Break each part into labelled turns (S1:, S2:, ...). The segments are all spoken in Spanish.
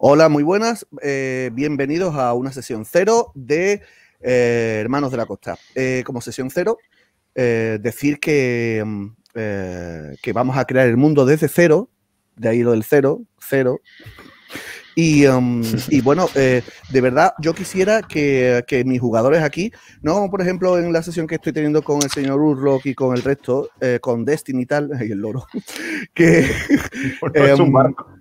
S1: Hola, muy buenas. Eh, bienvenidos a una sesión cero de eh, Hermanos de la Costa. Eh, como sesión cero, decir que, mm, que vamos a crear el mundo desde cero, de ahí lo del cero, cero, Um, y, bueno, eh, de verdad, yo quisiera que, mis jugadores aquí, no como por ejemplo en la sesión que estoy teniendo con el señor Urrock y con el resto, eh, con Destiny y tal, y el loro, que... Eh, es un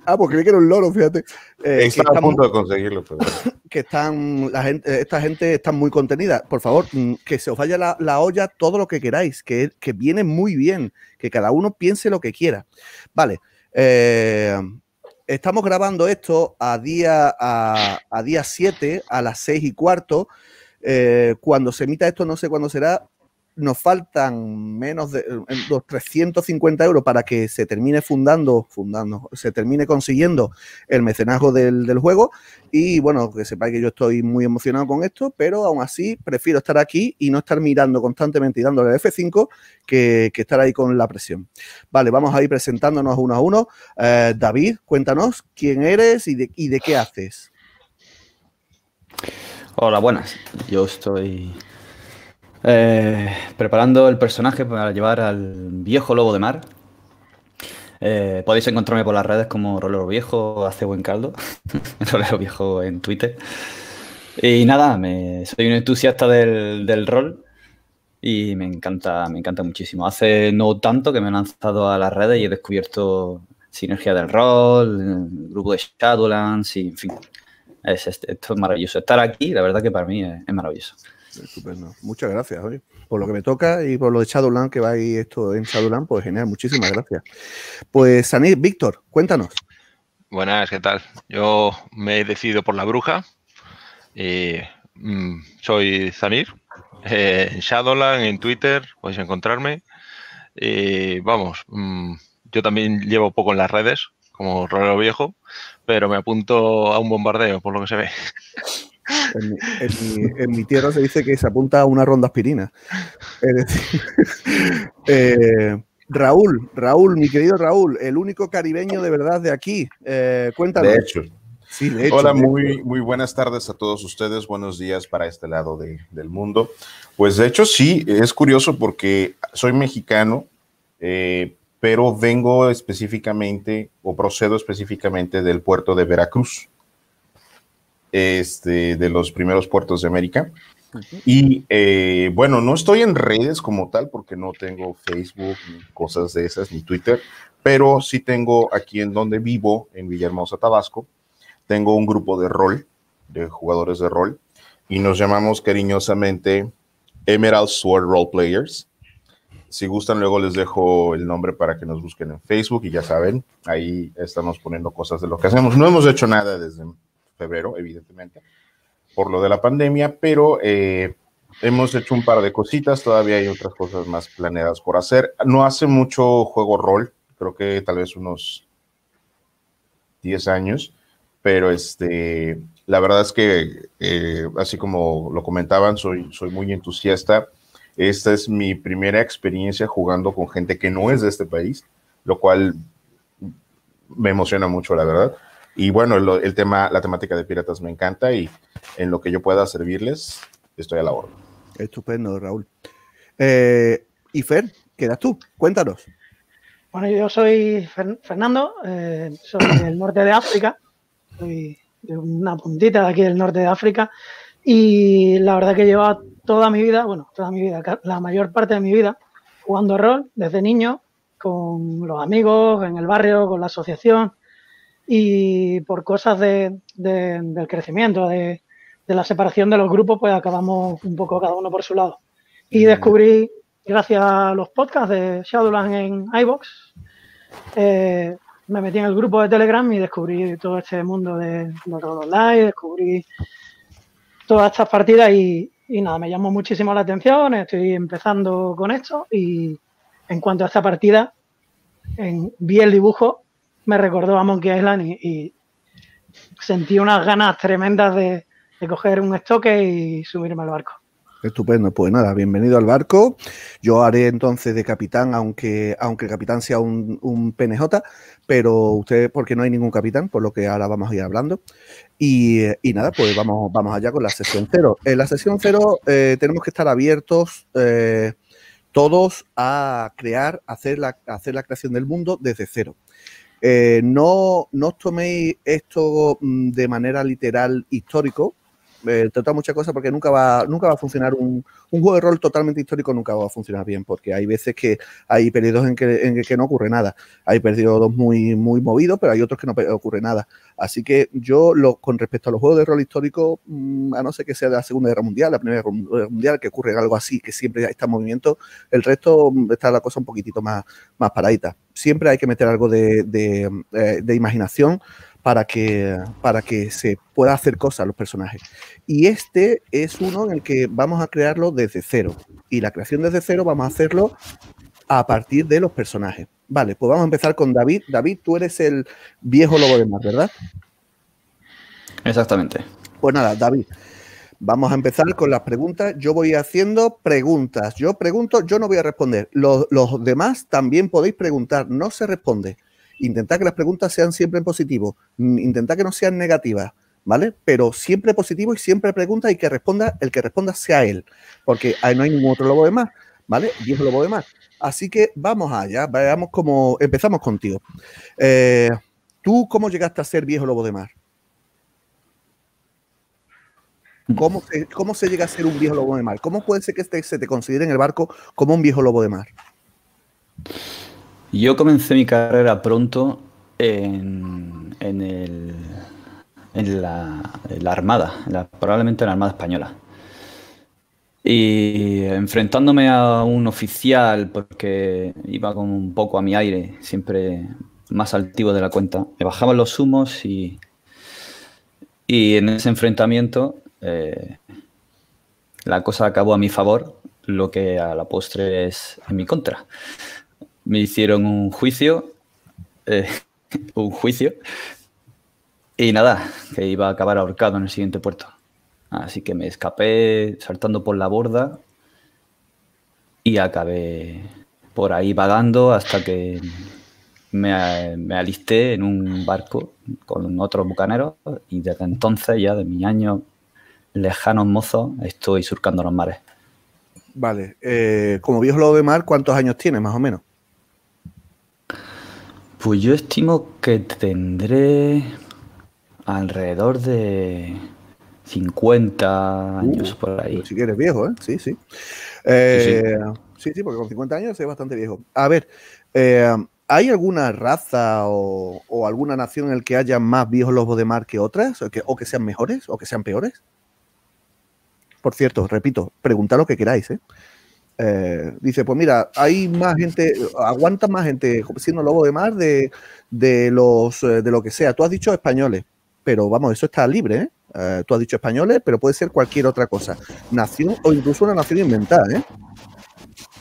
S1: Ah, porque creí que era un loro, fíjate. Estaba a punto de
S2: conseguirlo,
S1: Que están, la gente, esta gente está muy contenida. Por favor, mm, que se os vaya la, olla todo lo que queráis, que, que viene muy bien, que cada uno piense lo que quiera. Vale. Eh, estamos grabando esto a día, a, día 7, a las 6 y cuarto. Eh, cuando se emita esto, no sé cuándo será, nos faltan menos de eh, los 350 euros para que se termine fundando, fundando, se termine consiguiendo el mecenazgo del, juego. Y bueno, que sepáis que yo estoy muy emocionado con esto, pero aún así prefiero estar aquí y no estar mirando constantemente y dándole el F5 que, estar ahí con la presión. Vale, vamos a ir presentándonos uno a uno. Eh, David, cuéntanos quién eres y de, y de qué
S3: haces. Hola, buenas. Yo estoy eh, preparando el personaje para llevar al viejo lobo de mar. Eh, podéis encontrarme por las redes como Rolero Viejo, hace buen caldo. Rolero Viejo en Twitter. Y nada, me, soy un entusiasta del, rol y me encanta, me encanta muchísimo. Hace no tanto que me he lanzado a las redes y he descubierto sinergia del rol, grupo de Shadowlands y en fin. esto es maravilloso. Estar aquí, la verdad que para mí es maravilloso. Estupendo.
S1: Muchas gracias, Por lo que me toca y por lo de Shadowland que va ahí esto en Shadowland, pues genial, muchísimas gracias. Pues Sanir, Víctor, cuéntanos.
S4: Buenas, ¿qué tal? Yo me he decidido por la bruja. y eh, mm, soy Zanir. Eh, en Shadowland, en Twitter, podéis encontrarme. Y eh, vamos, mm, yo también llevo poco en las redes, como Rolero Viejo, pero me apunto a un bombardeo, por lo que se ve.
S1: En mi, tierra se dice que se apunta a una ronda aspirina. Eh, Raúl, Raúl, mi querido Raúl, el único caribeño de verdad de aquí. Eh, cuéntanos. De hecho. Sí, de Hola, muy,
S2: muy buenas tardes a todos ustedes. Buenos días para este lado del mundo. Pues de hecho, sí, es curioso porque soy mexicano, eh, pero vengo específicamente o procedo específicamente del puerto de Veracruz este, de los primeros puertos de América. Y eh, bueno, no estoy en redes como tal porque no tengo Facebook ni cosas de esas, ni Twitter, pero sí tengo aquí en donde vivo, en Villahermosa, Tabasco, tengo un grupo de rol, de jugadores de rol, y nos llamamos cariñosamente Emerald Sword Role Players. Si gustan, luego les dejo el nombre para que nos busquen en Facebook y ya saben, ahí estamos poniendo cosas de lo que hacemos. No hemos hecho nada desde febrero, evidentemente, por lo de la pandemia, pero eh, hemos hecho un par de cositas, todavía hay otras cosas más planeadas por hacer. No hace mucho juego rol, creo que tal vez unos 10 años, pero este, la verdad es que, eh, así como lo comentaban, soy, soy muy entusiasta. Esta es mi primera experiencia jugando con gente que no es de este país, lo cual me emociona mucho, la verdad. Y bueno, el, tema, la temática de piratas me encanta y en lo que yo pueda servirles,
S1: estoy a la orden. Estupendo, Raúl. Eh, y Fer, ¿qué das tú? Cuéntanos.
S5: Bueno, yo soy Fernando, eh, soy del norte de África, soy de una puntita de aquí del norte de África y la verdad que lleva toda mi vida, bueno, toda mi vida, la mayor parte de mi vida jugando rol desde niño con los amigos, en el barrio, con la asociación y por cosas del crecimiento, de, la separación de los grupos, pues acabamos un poco cada uno por su lado. Y descubrí, gracias a los podcasts de Shadowland en iBox, eh, me metí en el grupo de Telegram y descubrí todo este mundo de los online, descubrí todas estas partidas y, nada, me llamó muchísimo la atención, estoy empezando con esto y en cuanto a esta partida, vi el dibujo me recordó a Monkey Island y, sentí unas ganas tremendas de, coger un estoque y subirme al barco.
S1: Estupendo, pues nada, bienvenido al barco. Yo haré entonces de capitán, aunque, aunque el capitán sea un, un, PNJ, pero usted, porque no hay ningún capitán, por lo que ahora vamos a ir hablando. Y, nada, pues vamos, vamos allá con la sesión cero. En la sesión cero eh, tenemos que estar abiertos eh, todos a crear, hacer hacer la creación del mundo desde cero. Eh, no, no os toméis esto mm, de manera literal histórico, eh, Tratar muchas cosas porque nunca va, nunca va a funcionar un, juego de rol totalmente histórico, nunca va a funcionar bien, porque hay veces que hay periodos en que, que no ocurre nada. Hay periodos muy, muy movidos, pero hay otros que no ocurre nada. Así que yo, lo, con respecto a los juegos de rol histórico, mm, a no ser que sea de la Segunda Guerra Mundial, la Primera Guerra Mundial, que ocurre algo así, que siempre está en movimiento, el resto mm, está la cosa un poquitito más, más paradita. Siempre hay que meter algo de, de, eh, de imaginación para que, para que se pueda hacer cosas los personajes. Y este es uno en el que vamos a crearlo desde cero. Y la creación desde cero vamos a hacerlo a partir de los personajes. Vale, pues vamos a empezar con David. David, tú eres el viejo lobo de más, ¿verdad? Exactamente. Pues nada, David. Vamos a empezar con las preguntas. Yo voy haciendo preguntas. Yo pregunto, yo no voy a responder. los demás también podéis preguntar, no se responde intentar que las preguntas sean siempre en positivo, mm, intentar que no sean negativas, ¿vale? Pero siempre positivo y siempre pregunta y que responda, el que responda sea él, porque ahí no hay ningún otro lobo de mar ¿vale? Viejo lobo de mar Así que vamos allá, veamos cómo empezamos contigo. Eh, ¿Tú cómo llegaste a ser viejo lobo de mar? ¿Cómo se, ¿Cómo se, llega a ser un viejo lobo de mar? ¿Cómo puede ser que este se te considere en el barco como un viejo lobo de mar?
S3: Yo comencé mi carrera pronto en, en, en, la, la, Armada, probablemente en la Armada Española. Y enfrentándome a un oficial, porque iba con un poco a mi aire, siempre más altivo de la cuenta, me bajaban los humos y, y en ese enfrentamiento eh, la cosa acabó a mi favor, lo que a la postre es en mi contra me hicieron un juicio, eh, un juicio, y nada, que iba a acabar ahorcado en el siguiente puerto. Así que me escapé saltando por la borda y acabé por ahí vagando hasta que me, alisté en un barco con otro bucanero y desde entonces, ya de mis años lejanos mozos, estoy surcando los mares.
S1: Vale, eh, como viejo lo de mar, ¿cuántos años tiene más o menos?
S3: Pues yo estimo que tendré alrededor de 50 uh, años por ahí. Si quieres viejo, ¿eh? Sí, sí. sí, sí. Eh,
S1: porque con 50 años es bastante viejo. A ver, eh, ¿hay alguna raza o, alguna nación en la que haya más viejos lobos de mar que otras? O que, o que sean mejores o que sean peores? Por cierto, repito, preguntad lo que queráis, ¿eh? Eh, dice, pues mira, hay más gente, aguanta más gente siendo lobo de mar de, los, eh, de lo que sea. Tú has dicho españoles, pero vamos, eso está libre, ¿eh? ¿eh? tú has dicho españoles, pero puede ser cualquier otra cosa. Nación o incluso una nación inventada, ¿eh?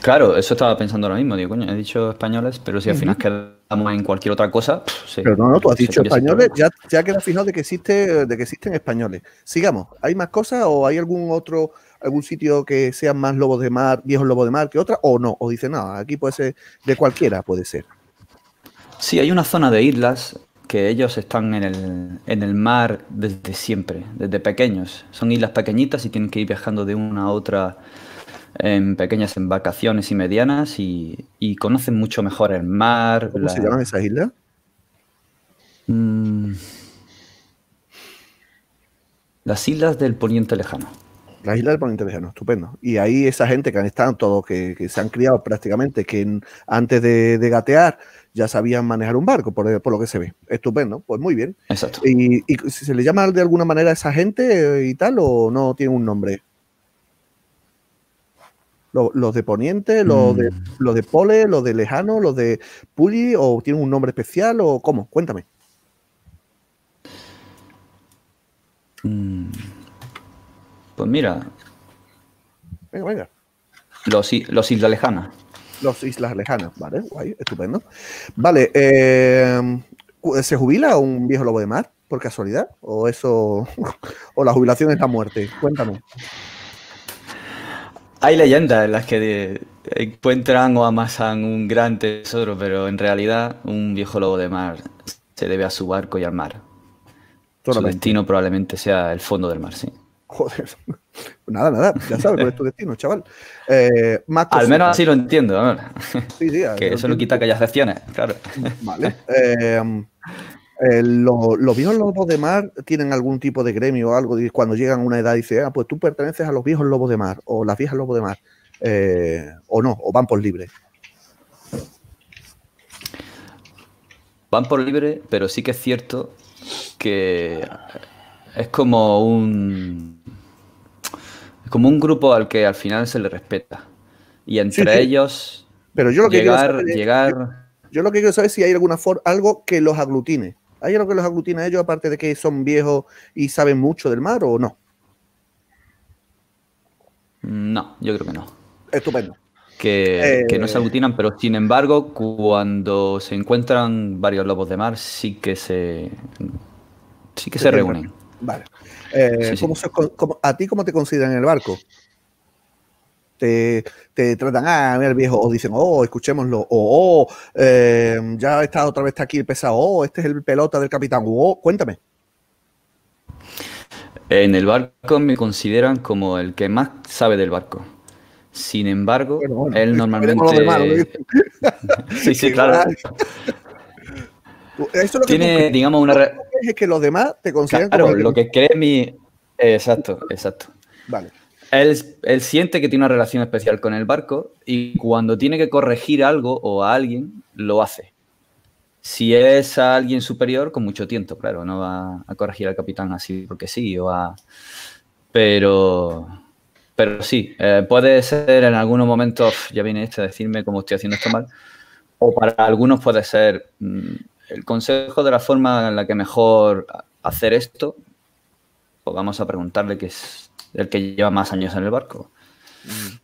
S3: Claro, eso estaba pensando lo mismo, digo, coño, he dicho españoles, pero si al final quedamos en cualquier otra cosa. Pero no, tú has dicho españoles,
S1: ya, ya queda de que existe, de que existen españoles. Sigamos, ¿hay más cosas o hay algún otro algún sitio que sean más lobos de mar, viejos lobos de mar que otra, o no, o dice nada, aquí puede ser
S3: de cualquiera, puede ser. Sí, hay una zona de islas que ellos están en el, en el mar desde siempre, desde pequeños. Son islas pequeñitas y tienen que ir viajando de una a otra em, en pequeñas embarcaciones y medianas y, conocen mucho mejor el mar. ¿Cómo se llaman esas islas? Mm. Las islas del Poniente Lejano la islas del
S1: Poniente Lejano, estupendo. Y ahí esa gente que han estado todos, que, se han criado prácticamente, que antes de, gatear ya sabían manejar un barco, por, lo que se ve. Estupendo, pues muy bien. Exacto. Y, ¿Y, se le llama de alguna manera a esa gente eh, y tal o no tiene un nombre? Los, de Poniente, los, de, mm. los de Pole, los de Lejano, los de Puli, o tienen un nombre especial o cómo? Cuéntame.
S3: mmm pues mira. Venga, venga. Los, Islas Lejanas.
S1: Los Islas Lejanas, vale, guay, estupendo. Vale, eh, ¿se jubila un viejo lobo de mar, por casualidad? ¿O eso, o la jubilación es la muerte? Cuéntanos.
S3: Hay leyendas en las que eh, encuentran o amasan un gran tesoro, pero en realidad un viejo lobo de mar se debe a su barco y al mar. Su destino probablemente sea el fondo del mar, sí.
S1: Joder. Nada, nada, ya sabes con es tu destino, chaval. Eh, Al menos así lo
S3: entiendo. Sí, sí, que eso lo quita aquellas gestiones, claro. Vale.
S1: Eh, eh, los, viejos lobos de mar tienen algún tipo de gremio o algo. cuando llegan a una edad, dicen, ah, pues tú perteneces a los viejos lobos de mar o las viejas lobos de mar. o no, o van por libre.
S3: Van por libre, pero sí que es cierto que es como un como un grupo al que al final se le respeta. Y entre ellos, Pero yo lo que llegar, llegar...
S1: Yo, lo que quiero saber es si hay alguna forma, algo que los aglutine. ¿Hay algo que los aglutine a ellos, aparte de que son viejos y saben mucho del mar o no?
S3: No, yo creo que no. Estupendo. Que, no se eh, aglutinan, pero sin embargo, cuando se encuentran varios lobos de mar, sí que se, sí que se reúnen.
S1: Vale. Eh, ¿A ti cómo te consideran en el barco? Te, tratan, ah, mira el viejo, o dicen, oh, escuchémoslo, o oh, eh, ya está otra vez aquí el pesado, oh, este es el pelota del capitán, oh, cuéntame.
S3: En el barco me consideran como el que más sabe del barco. Sin embargo, él normalmente. sí, sí, claro.
S1: tiene, digamos, una es que los demás te consideran claro, lo que
S3: cree mi... Exacto, exacto. Vale. Él, siente que tiene una relación especial con el barco y cuando tiene que corregir algo o a alguien, lo hace. Si es a alguien superior, con mucho tiento, claro, no va a corregir al capitán así porque sí, o a... Pero, pero sí, eh, puede ser en algunos momentos, ya viene este a decirme cómo estoy haciendo esto mal, o para algunos puede ser, mm, el consejo de la forma en la que mejor hacer esto, o pues vamos a preguntarle que es el que lleva más años en el barco.
S1: Mm.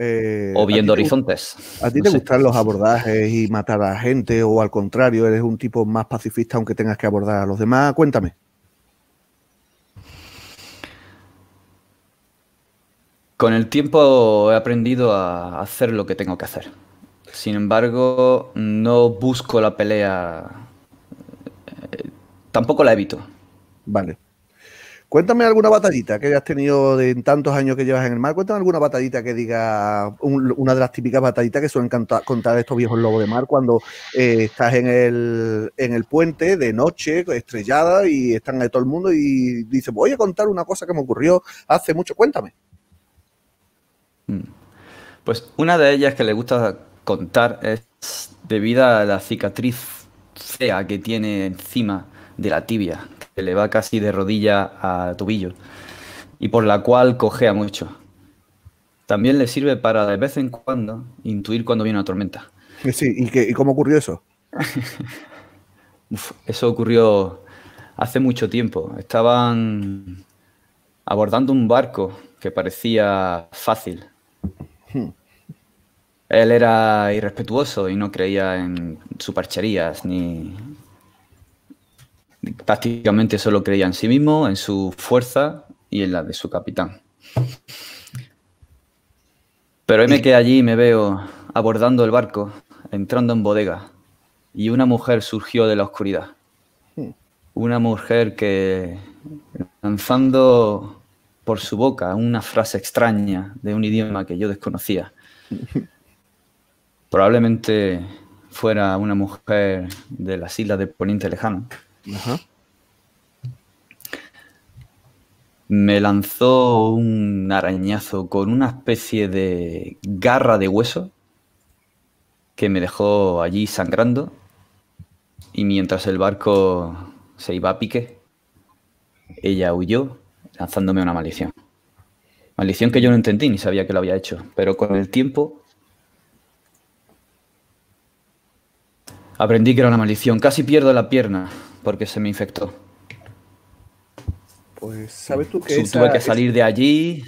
S1: Eh, o viendo horizontes. ¿A ti te gustan los abordajes y matar a gente o al contrario, eres un tipo más pacifista aunque tengas que abordar a los demás? Cuéntame.
S3: Con el tiempo he aprendido a hacer lo que tengo que hacer. Sin embargo, no busco la pelea eh, tampoco la evito. Vale.
S1: Cuéntame alguna batallita que hayas tenido en tantos años que llevas en el mar. Cuéntame alguna batallita que diga una de las típicas batallitas que suelen contar estos viejos lobos de mar cuando eh, estás en el, en el puente de noche, estrellada, y están ahí todo el mundo y dice voy a contar una cosa que me ocurrió hace mucho. Cuéntame.
S3: Hmm. Pues una de ellas que le gusta contar es debida a la cicatriz fea que tiene encima de la tibia, que le va casi de rodilla a tobillo, y por la cual cojea mucho. También le sirve para de vez en cuando intuir cuando viene una tormenta. Sí,
S1: ¿y, cómo ocurrió eso?
S3: eso ocurrió hace mucho tiempo. Estaban abordando un barco que parecía fácil. Hmm. Él era irrespetuoso y no creía en supercherías ni... Prácticamente solo creía en sí mismo, en su fuerza y en la de su capitán. Pero me que allí me veo abordando el barco, entrando en bodega, y una mujer surgió de la oscuridad. Hmm. Una mujer que, lanzando por su boca una frase extraña de un idioma que yo desconocía, probablemente fuera una mujer de las islas de Poniente Lejano. Me lanzó un arañazo con una especie de garra de hueso que me dejó allí sangrando. Y mientras el barco se iba a pique, ella huyó lanzándome una maldición. Maldición que yo no entendí ni sabía que lo había hecho, pero con el tiempo Aprendí que era una maldición. Casi pierdo la pierna porque se me infectó. Pues, ¿sabes tú que Tuve que salir de allí.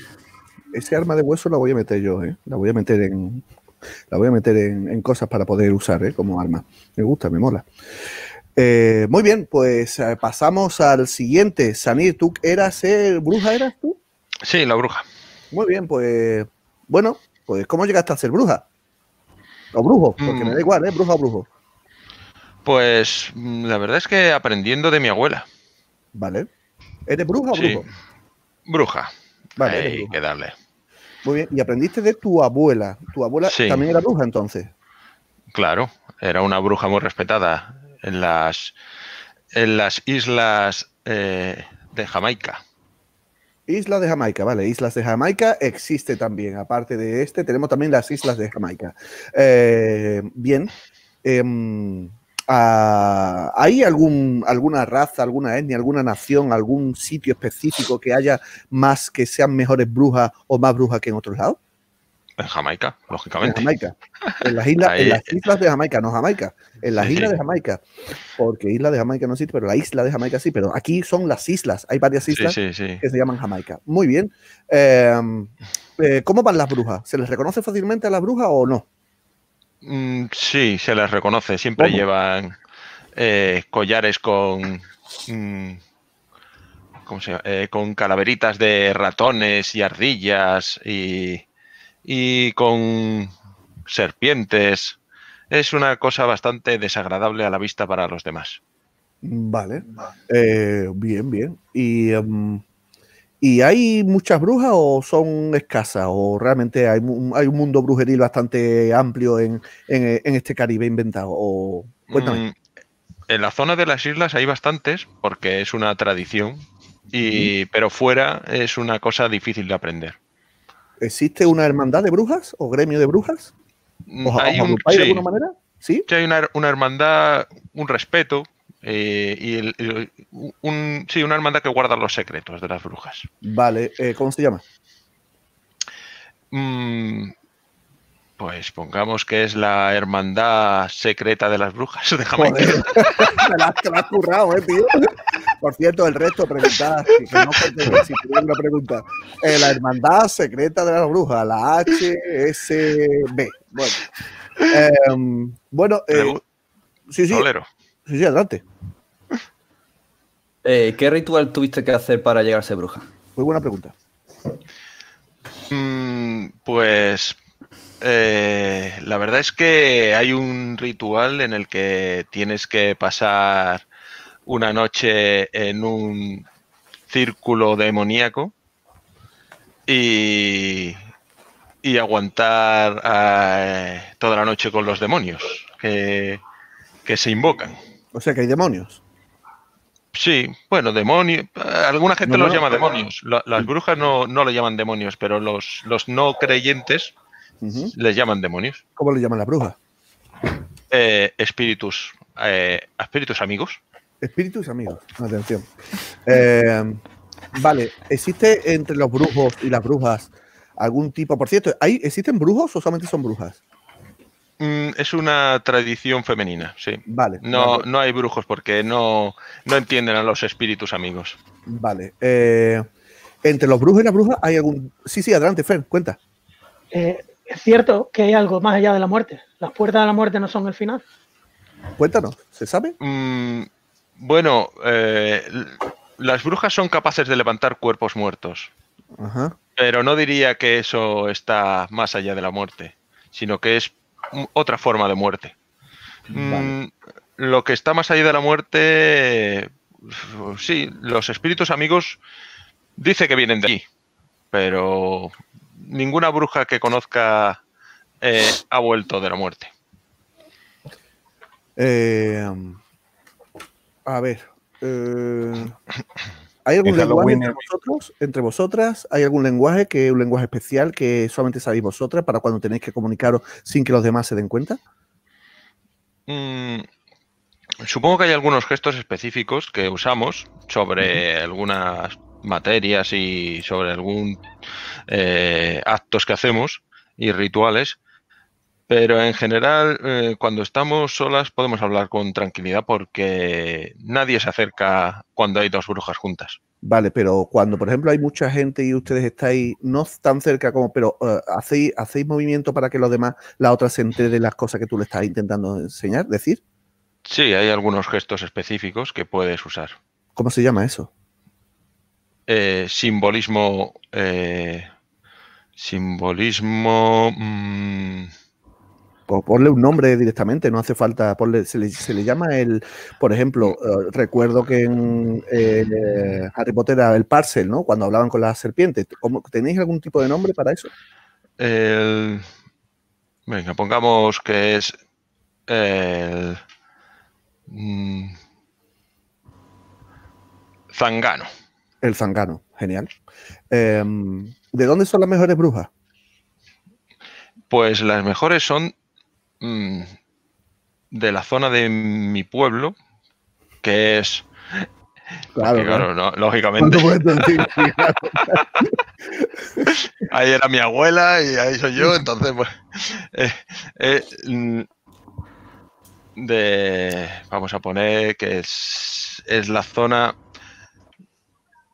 S3: Ese
S1: arma de hueso la voy a meter yo, ¿eh? La voy a meter en. La voy a meter en, cosas para poder usar, ¿eh? Como arma. Me gusta, me mola. Eh, muy bien, pues eh, pasamos al siguiente. Sanir, ¿tú eras el eh, bruja, eras tú? Sí, la bruja. Muy bien, pues. Bueno, pues, ¿cómo llegaste a ser bruja? Los brujo, porque me da mm. igual, ¿eh? Bruja o brujo.
S4: Pues mm, la verdad es que aprendiendo de mi abuela.
S1: Vale. ¿Eres bruja o brujo? Bruja. Vale. Hay que darle. Muy bien. ¿Y aprendiste de tu abuela? ¿Tu abuela también era bruja entonces?
S4: Claro, era una bruja muy respetada en las, en las islas eh, de Jamaica.
S1: Islas de Jamaica, vale. Islas de Jamaica existe también. Aparte de este, tenemos también las Islas de Jamaica. Eh, bien. Em, ¿Hay algún, alguna raza, alguna etnia, alguna nación, algún sitio específico que haya más que sean mejores brujas o más brujas que en otros lados?
S4: En Jamaica, lógicamente. En
S1: Jamaica. En las islas, de Jamaica, no Jamaica. En las islas de Jamaica. Porque isla de Jamaica no existe, pero la isla de Jamaica sí. Pero aquí son las islas. Hay varias islas que se llaman Jamaica. Muy bien. Em, eh, ¿Cómo van las brujas? ¿Se les reconoce fácilmente a las brujas o no?
S4: Mm, sí, se les reconoce. Siempre llevan eh, collares con. Mm, eh, con calaveritas de ratones y ardillas y, con serpientes. Es una cosa bastante desagradable a la vista para los demás.
S1: Vale. Eh, bien, bien. Y em, ¿Y hay muchas brujas o son escasas? ¿O realmente hay, hay un mundo brujeril bastante amplio en, este Caribe inventado? O, mm,
S4: En la zona de las islas hay bastantes porque es una tradición, y, pero fuera es una cosa difícil de aprender.
S1: ¿Existe una hermandad de brujas o gremio de brujas? Mm, hay de alguna manera?
S4: hay una, una hermandad, un respeto eh, y el, sí, una hermandad que guarda los secretos de las brujas.
S1: Vale, eh, ¿cómo se llama?
S4: Mm, pues pongamos que es la hermandad secreta de las brujas la,
S1: has currado, eh, tío. Por cierto, el resto preguntad, que no una pregunta. Eh, la hermandad secreta de las brujas, la HSB. Bueno, em, bueno sí, sí. Sí, adelante.
S3: Eh, ¿Qué ritual tuviste que hacer para llegar a ser bruja? Muy buena pregunta.
S4: Mm, pues eh, la verdad es que hay un ritual en el que tienes que pasar una noche en un círculo demoníaco y, y aguantar eh, toda la noche con los demonios que se invocan.
S1: O sea que hay demonios.
S4: Sí, bueno, demonios. Alguna gente los llama demonios. las brujas no, no le llaman demonios, pero los, los no creyentes les llaman demonios.
S1: ¿Cómo le llaman las brujas?
S4: Eh, espíritus. Eh, espíritus amigos.
S1: Espíritus amigos, atención. Eh, vale, ¿existe entre los brujos y las brujas algún tipo? Por cierto, ¿hay, ¿existen brujos o solamente son brujas?
S4: Mm, es una tradición femenina, sí. Vale. No, hay brujos porque no, no entienden a los espíritus
S1: amigos. Vale. Eh, entre los brujos y las brujas hay algún. Sí, sí, adelante, Fer, cuenta.
S5: Eh, es cierto que hay algo más allá de la muerte. Las puertas de la muerte no son el final.
S4: Cuéntanos, ¿se sabe? Mm, bueno, eh, las brujas son capaces de levantar cuerpos muertos. Pero no diría que eso está más allá de la muerte, sino que es otra forma de muerte. Mm, lo que está más allá de la muerte, sí, los espíritus amigos dice que vienen de allí, pero ninguna bruja que conozca eh, ha vuelto de la muerte.
S1: Eh, a ver. Eh, ¿Hay algún lenguaje entre vosotras? ¿Hay algún lenguaje que un lenguaje especial que solamente sabéis vosotras para cuando tenéis que comunicaros sin que los demás se den cuenta?
S4: Mm, supongo que hay algunos gestos específicos que usamos sobre algunas materias y sobre algún eh, actos que hacemos y rituales pero en general, eh, cuando estamos solas podemos hablar con tranquilidad porque nadie se acerca cuando hay dos
S1: brujas juntas. Vale, pero cuando, por ejemplo, hay mucha gente y ustedes estáis no tan cerca como, pero eh, hacéis, movimiento para que los demás, la otra se entere de las cosas que tú le estás intentando enseñar, decir.
S4: Sí, hay algunos gestos específicos que puedes usar.
S1: ¿Cómo se llama eso?
S4: Eh, simbolismo. simbolismo.
S1: Mm, ponle un nombre directamente, no hace falta, se, le, llama el, por ejemplo, eh, recuerdo que en eh, Harry Potter era el parcel, ¿no? Cuando hablaban con las serpientes, ¿tenéis algún tipo de nombre para eso?
S4: El, venga, pongamos que es
S1: el... Mm, zangano. El zangano, genial. Em, ¿De dónde son las mejores brujas?
S4: Pues las mejores son Mm, de la zona de mi pueblo, que es... Claro, lógicamente. ahí era mi abuela y ahí soy yo, entonces, pues... Eh, eh, mm, de, vamos a poner que es, la zona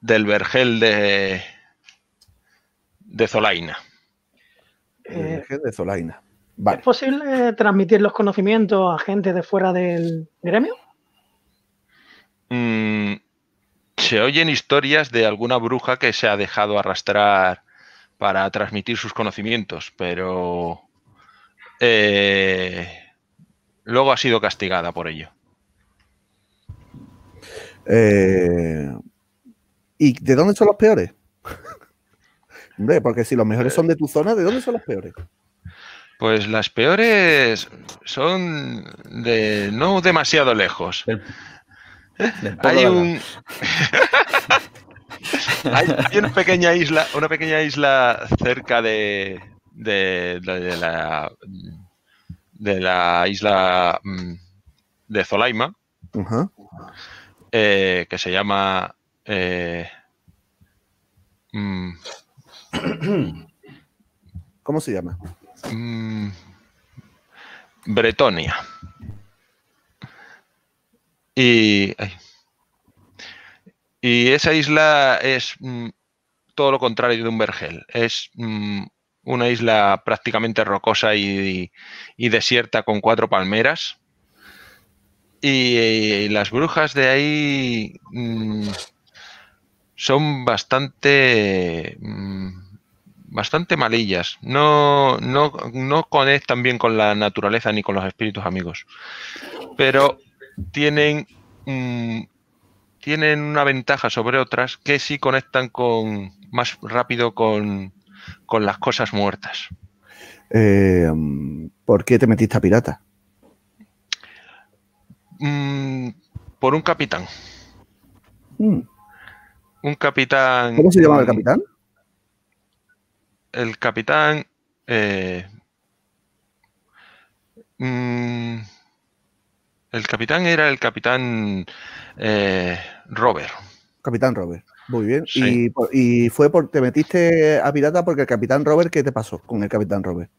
S4: del vergel de, de Zolaina.
S5: vergel de Zolaina. ¿Es posible transmitir los conocimientos a gente de fuera del gremio?
S1: Mm,
S4: se oyen historias de alguna bruja que se ha dejado arrastrar para transmitir sus conocimientos, pero eh, luego ha sido castigada por ello.
S1: Eh, ¿Y de dónde son los peores? Hombre, porque si los mejores eh. son de tu zona, ¿de dónde son los peores?
S4: Pues las peores son de no demasiado lejos. ¿Eh? hay una pequeña isla, una pequeña isla cerca de, de, la de la isla mm, de Zolaima, eh, que se llama eh, mm, ¿Cómo se llama? Mm, Bretonia. Y, esa isla es mm, todo lo contrario de un vergel. Es mm, una isla prácticamente rocosa y desierta con cuatro palmeras. Y, eh, las brujas de ahí son bastante bastante malillas. No, conectan bien con la naturaleza ni con los espíritus amigos. Pero tienen, mm, tienen una ventaja sobre otras que sí conectan con más rápido con, las cosas muertas.
S1: Eh, ¿Por qué te metiste a pirata?
S4: Mm, por un capitán. Mm. Un capitán. ¿Cómo se llamaba el capitán? el capitán... Eh, mm, el capitán era el capitán eh, Robert.
S1: Capitán Robert, muy bien. Y, fue por, te metiste a pirata porque el capitán Robert, ¿qué te pasó con el capitán Robert?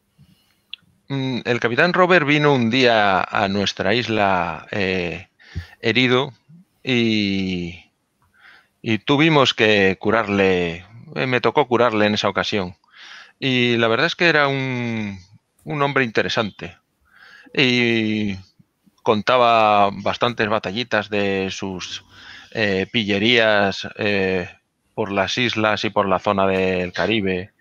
S4: Mm, el capitán Robert vino un día a nuestra isla eh, herido y, tuvimos que curarle, me tocó curarle en esa ocasión. Y la verdad es que era un, hombre interesante. Y contaba bastantes batallitas de sus eh, pillerías eh, por las islas y por la zona del Caribe.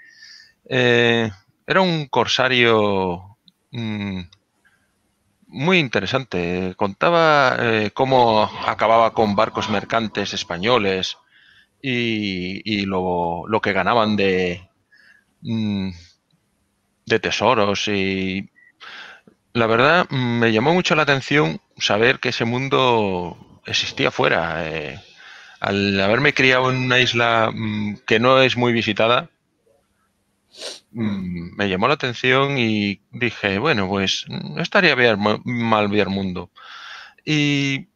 S4: Eh, era un corsario mm, muy interesante. Contaba cómo acababa con barcos mercantes españoles y, y lo, lo, que ganaban de, Mm, de tesoros y la verdad me llamó mucho la atención saber que ese mundo existía fuera. Eh, al haberme criado en una isla mm, que no es muy visitada, mm, me llamó la atención y dije, bueno, pues no estaría bien mal ver mundo. Y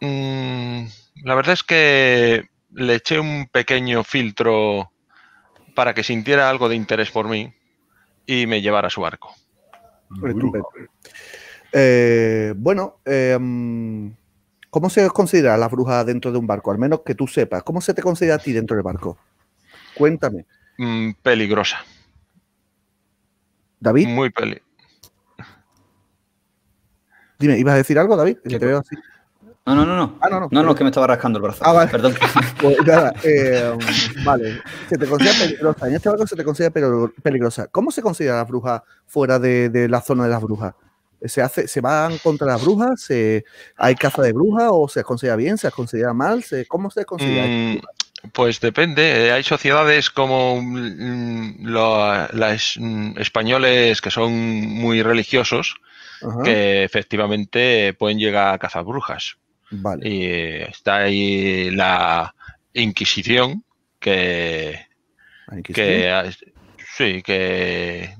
S4: la verdad es que le eché un pequeño filtro para que sintiera algo de interés por mí y me llevara a su barco.
S1: Eh, bueno, eh, mm, ¿cómo se considera la bruja dentro de un barco? Al menos que tú sepas. ¿Cómo se te considera a ti dentro del barco? Cuéntame.
S4: Mm, peligrosa.
S1: David. Muy peli. Dime, ¿ibas a decir algo, David? te veo así.
S3: No, no, no, no. Ah, no, no. No, que me estaba rascando el brazo. Ah, vale. Perdón.
S1: Pues nada, eh, vale. Se te considera peligrosa. En este barco se te considera peligrosa. ¿Cómo se considera la bruja fuera de, la zona de las brujas? ¿Se, hace, ¿Se van contra las brujas? ¿Se, ¿Hay caza de brujas? ¿O se considera bien? ¿Se considera mal? ¿Cómo se considera?
S4: Mm, pues depende. ¿eh? Hay sociedades como mm, los, mm, españoles que son muy religiosos que efectivamente pueden llegar a cazar brujas. Y eh, está ahí la Inquisición, que. sí, que.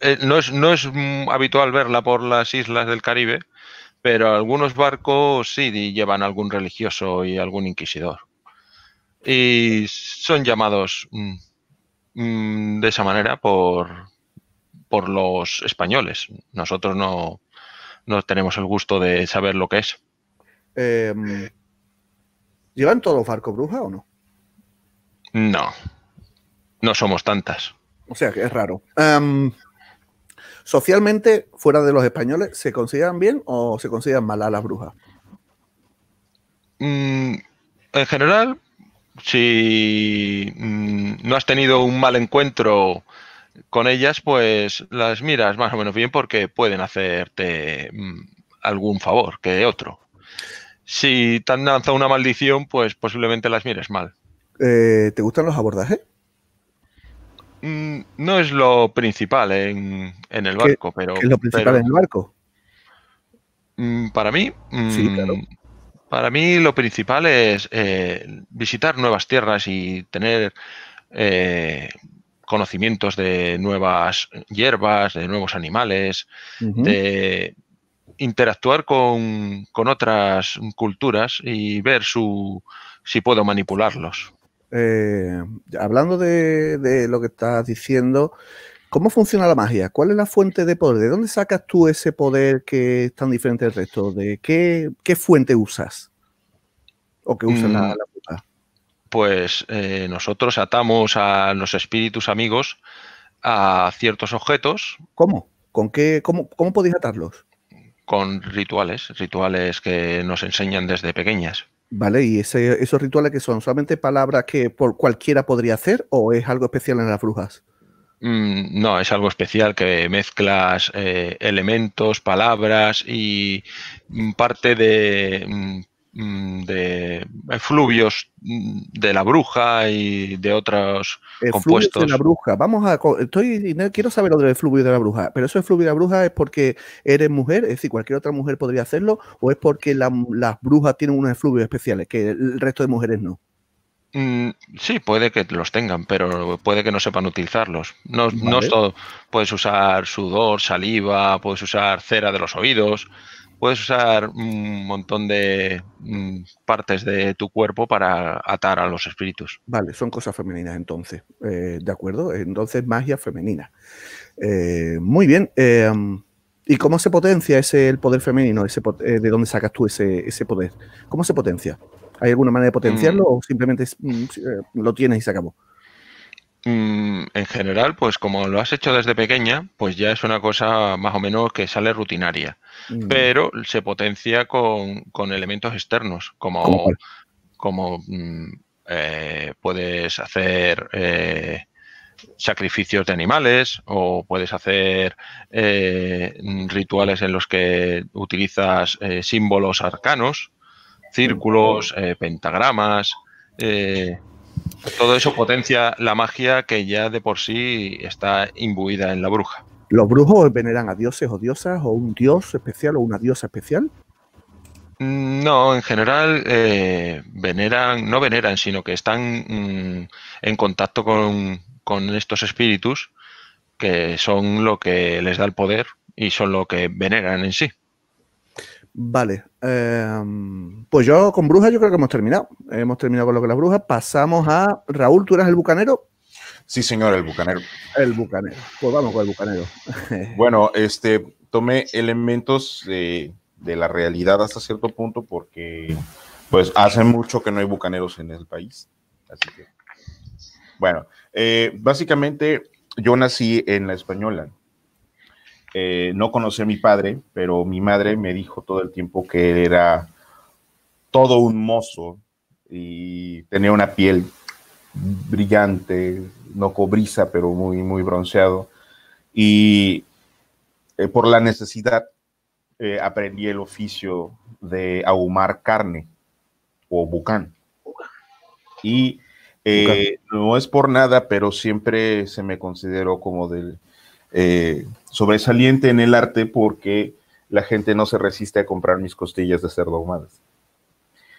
S4: Eh, no es, habitual verla por las islas del Caribe, pero algunos barcos sí llevan algún religioso y algún inquisidor. Y son llamados mm, mm, de esa manera por, por los españoles. Nosotros no tenemos el gusto de saber lo que es.
S1: Em, ¿Llevan todos Farco brujas o no?
S4: No. No somos tantas.
S1: O sea que es raro. Em, ¿Socialmente, fuera de los españoles, se consideran bien o se consideran mal a las brujas?
S4: Mm, en general, si mm, no has tenido un mal encuentro con ellas, pues las miras más o menos bien porque pueden hacerte mm, algún favor que otro si te han lanzado una maldición, pues posiblemente
S1: las mires mal. Eh, ¿Te gustan los abordajes? Mm, no
S4: es lo principal en, el barco, pero. es lo principal en el
S1: barco? Mm,
S4: para mí. Mm, para mí lo principal es eh, visitar nuevas tierras y tener eh, conocimientos de nuevas hierbas, de nuevos animales, de interactuar con, otras culturas y ver su, si puedo manipularlos.
S1: Eh, hablando de, lo que estás diciendo, ¿cómo funciona la magia? ¿Cuál es la fuente de poder? ¿De dónde sacas tú ese poder que es tan diferente del resto? ¿De qué, fuente usas? ¿O que usa mm. la, puta.
S4: Pues eh, nosotros atamos a los espíritus amigos a ciertos objetos.
S1: ¿Cómo? ¿Con qué? ¿Cómo, cómo podéis atarlos?
S4: con rituales, rituales que nos enseñan desde pequeñas.
S1: Vale, ¿y esos rituales que son solamente palabras que por cualquiera podría hacer o es algo especial en las brujas?
S4: Mm, no, es algo especial que mezclas eh, elementos, palabras y mm, parte de mm, Mm, de efluvios mm, de la bruja y de otros compuestos. de la bruja.
S1: Vamos a estoy quiero saber lo del efluvio de la bruja, pero eso efluvio de la bruja es porque eres mujer, es decir, cualquier otra mujer podría hacerlo o es porque las brujas tienen unos efluvios especiales que el resto de mujeres no.
S4: Mm, sí, puede que los tengan, pero puede que no sepan utilizarlos. No, no todo. Puedes usar sudor, saliva, puedes usar cera de los oídos puedes usar un montón de mm, partes de tu cuerpo para atar a los espíritus.
S1: Vale, son cosas femeninas entonces, eh, ¿de acuerdo? Entonces magia femenina. Eh, muy bien. Eh, ¿Y cómo se potencia ese el poder femenino? Ese, ¿De dónde sacas tú ese, ese poder? ¿Cómo se potencia? ¿Hay alguna manera de potenciarlo mm. o simplemente mm, lo tienes y se acabó? Mm,
S4: en general, pues como lo has hecho desde pequeña, pues ya es una cosa más o menos que sale rutinaria, mm. pero se potencia con, elementos externos, como, mm, eh, puedes hacer eh, sacrificios de animales o puedes hacer eh, rituales en los que utilizas símbolos arcanos, círculos, pentagramas. Todo eso potencia la magia que ya de por sí está
S1: imbuida en la bruja. ¿Los brujos veneran a dioses o diosas o un dios especial o una diosa especial?
S4: Mm, no, en general eh, veneran, no veneran, sino que están mm, en contacto con, con, estos espíritus que son lo que les da el poder y son lo que veneran en sí.
S1: Vale, em, pues yo con brujas yo creo que hemos terminado. Hemos terminado con lo que las brujas. Pasamos a Raúl, ¿tú eres el bucanero? Sí, señor, el bucanero. El bucanero. Pues vamos con el bucanero.
S2: Bueno, este, tomé elementos de, la realidad hasta cierto punto porque pues hace mucho que no hay bucaneros en el país. Así que, bueno, eh, básicamente yo nací en la española. Eh, no conocí a mi padre, pero mi madre me dijo todo el tiempo que era todo un mozo y tenía una piel brillante, no cobriza, pero muy, muy bronceado. Y eh, por la necesidad eh, aprendí el oficio de ahumar carne o bucán. Y no es por nada, pero siempre se me consideró como del sobresaliente en el arte porque la gente no se resiste a comprar mis costillas de cerdo ahumadas.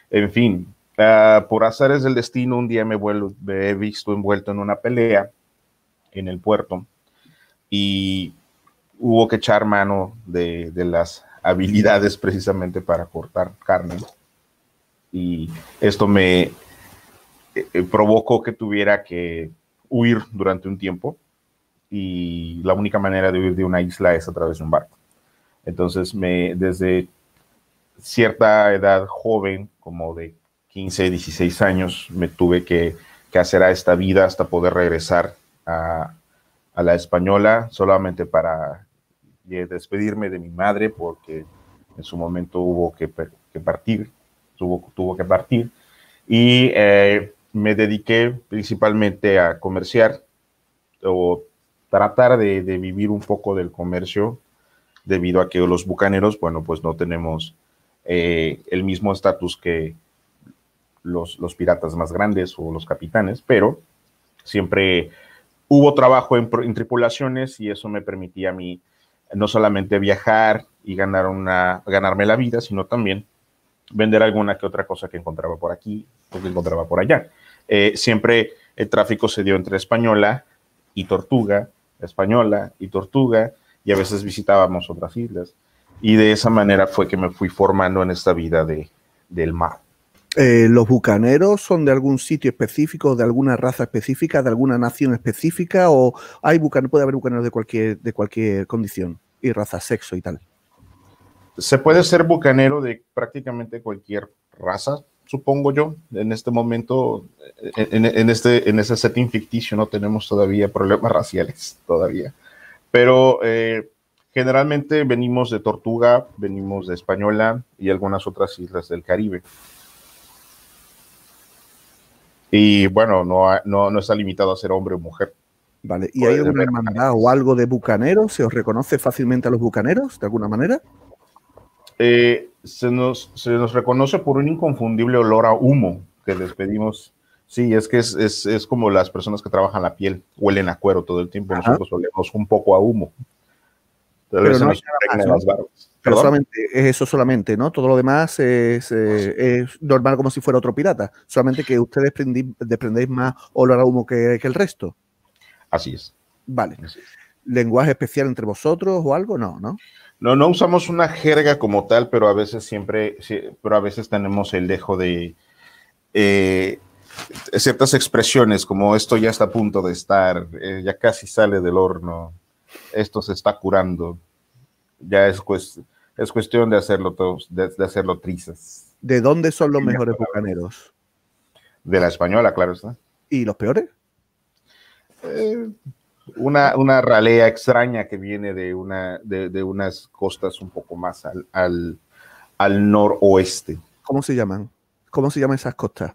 S2: En fin, ah, por azares del destino, un día me, he visto envuelto en una pelea en el puerto y hubo que echar mano de, las habilidades precisamente para cortar carne. Y esto me eh, eh, provocó que tuviera que huir durante un tiempo y la única manera de huir de una isla es a través de un barco. Entonces, me, desde cierta edad joven, como de 15, 16 años, me tuve que, que hacer a esta vida hasta poder regresar a, a la española, solamente para eh, despedirme de mi madre, porque en su momento hubo que, que partir, tuvo, tuvo que partir, y eh, me dediqué principalmente a comerciar o tratar de, vivir un poco del comercio, debido a que los bucaneros, bueno, pues no tenemos eh, el mismo estatus que los, piratas más grandes o los capitanes, pero siempre hubo trabajo en, tripulaciones y eso me permitía a mí no solamente viajar y ganar una, ganarme la vida, sino también vender alguna que otra cosa que encontraba por aquí o que encontraba por allá. Eh, siempre el tráfico se dio entre Española y Tortuga, Española y Tortuga, y a veces visitábamos otras islas. Y de esa manera fue que me fui formando en esta vida de, del mar.
S1: Eh, ¿Los bucaneros son de algún sitio específico, de alguna raza específica, de alguna nación específica? ¿O hay puede haber bucaneros de cualquier, de cualquier condición y raza, sexo y tal? Se puede ser bucanero
S2: de prácticamente cualquier
S1: raza, supongo yo, en este momento,
S2: en, este, en ese setting ficticio no tenemos todavía problemas raciales, todavía. Pero eh, generalmente venimos de Tortuga, venimos de Española y algunas otras islas del Caribe. Y bueno, no, no, no está limitado a ser hombre o mujer. Vale, ¿y hay una
S1: hermandad o algo de bucanero? ¿Se os reconoce fácilmente a los bucaneros de alguna manera? Eh, se, nos, se nos reconoce por un inconfundible olor a humo que les pedimos
S2: Sí, es que es, es, es como las personas que trabajan la piel, huelen a cuero todo el tiempo, nosotros olemos un poco a humo. Pero no solamente,
S1: es eso solamente, ¿no? Todo lo demás eh, es, es, normal como si fuera otro pirata, solamente que ustedes desprendéis más olor a humo que, que el resto. Así es. Vale. ¿Lenguaje especial entre vosotros o algo? No, ¿no? no, no usamos una jerga como
S2: tal, pero a veces siempre, pero a veces tenemos el dejo de eh, ciertas expresiones, como esto ya está a punto de estar, eh, ya casi sale del horno, esto se está curando, ya es, es cuestión de hacerlo, todos, de, hacerlo trizas.
S1: ¿De dónde son los mejores bucaneros? De
S2: la española, claro está.
S1: ¿Y los peores? Eh, una,
S2: ralea extraña que viene de, una, de, unas costas un poco más al, al,
S1: al, noroeste. ¿Cómo se llaman? ¿Cómo se llaman esas costas?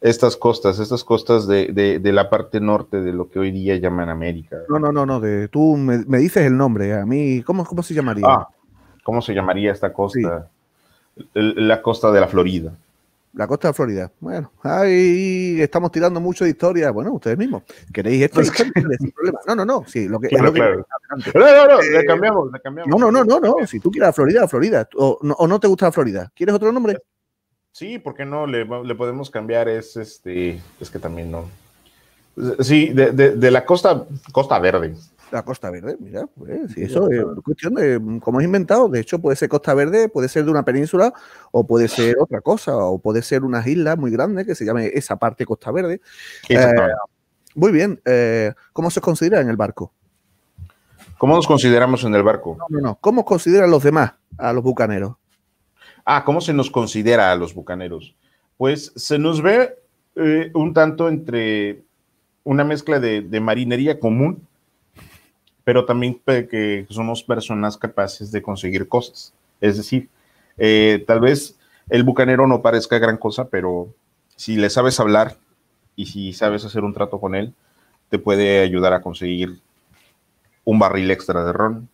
S2: Estas costas, estas costas de, la parte norte de lo que hoy día llaman América.
S1: No, no, no, no, de, tú me, dices el nombre, a mí, ¿cómo, cómo se llamaría? Ah,
S2: ¿Cómo se llamaría esta costa? La costa de la Florida
S1: la costa de Florida. Bueno, ahí estamos tirando mucho de historia. Bueno, ustedes mismos. ¿Queréis esto? No, no, no. Sí, lo que, No, no,
S2: no. Le eh, cambiamos,
S1: No, no, no, Si tú quieres a Florida, Florida. O no, o no, te gusta Florida. ¿Quieres otro nombre?
S2: Sí, ¿por qué no? Le, podemos cambiar. Es este. Es que también no. Sí, de, de, de la costa, costa verde.
S1: La Costa Verde, mira, pues, eso es cuestión de mm, cómo es inventado. De hecho, puede ser Costa Verde, puede ser de una península, o puede ser otra cosa, o puede ser una islas muy grande que se llame esa parte Costa Verde. Eh, muy bien. Eh, ¿Cómo se considera en el barco? ¿Cómo nos consideramos en el barco? No, no, no. ¿Cómo consideran los demás a los
S2: bucaneros? Ah, ¿cómo se nos considera a los bucaneros? Pues se nos ve eh, un tanto entre una mezcla de marinería común pero también que somos personas capaces de conseguir cosas. Es decir, eh, tal vez el bucanero no parezca gran cosa, pero si le sabes hablar y si sabes hacer un trato con él, te puede ayudar a conseguir un barril extra de ron,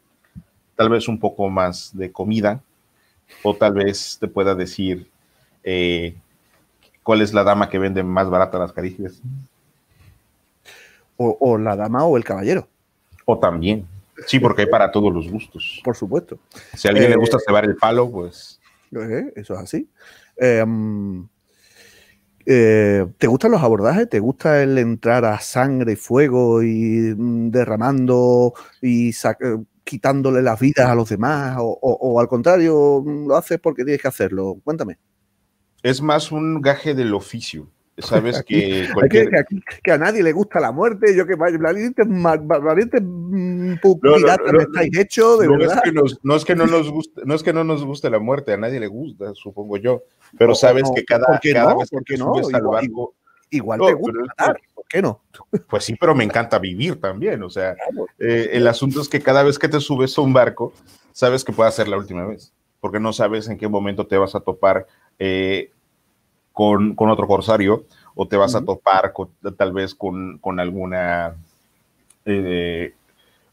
S2: tal vez un poco más de comida, o tal vez te pueda decir eh, cuál es la dama que vende más barata las caricias.
S1: o la dama o el caballero.
S2: O también. Sí, porque hay para todos los gustos. Por supuesto. Si a alguien le eh, gusta cebar el palo, pues.
S1: Eh, eso es así. Eh, mm, ¿Te gustan los abordajes? ¿Te gusta el entrar a sangre y fuego y mm, derramando y quitándole las vidas a los demás? o, al contrario, mm, lo haces porque tienes que hacerlo? Cuéntame. Es más un gaje del oficio sabes que, que, a nadie le gusta la muerte, yo que valientes valiente, mm, estáis hecho, de no Es que no, es que no, nos
S2: guste, no es que no nos guste la muerte, a nadie le gusta, supongo yo, pero sabes que cada, vez que subes al barco... Igual, te gusta ¿por qué no? Pues sí, pero me encanta vivir también, o sea, eh, el asunto es que cada vez que te subes a un barco, sabes que puede ser la última vez, porque no sabes en qué momento te vas a topar eh, con, otro corsario o te vas a topar tal vez con, alguna... Eh,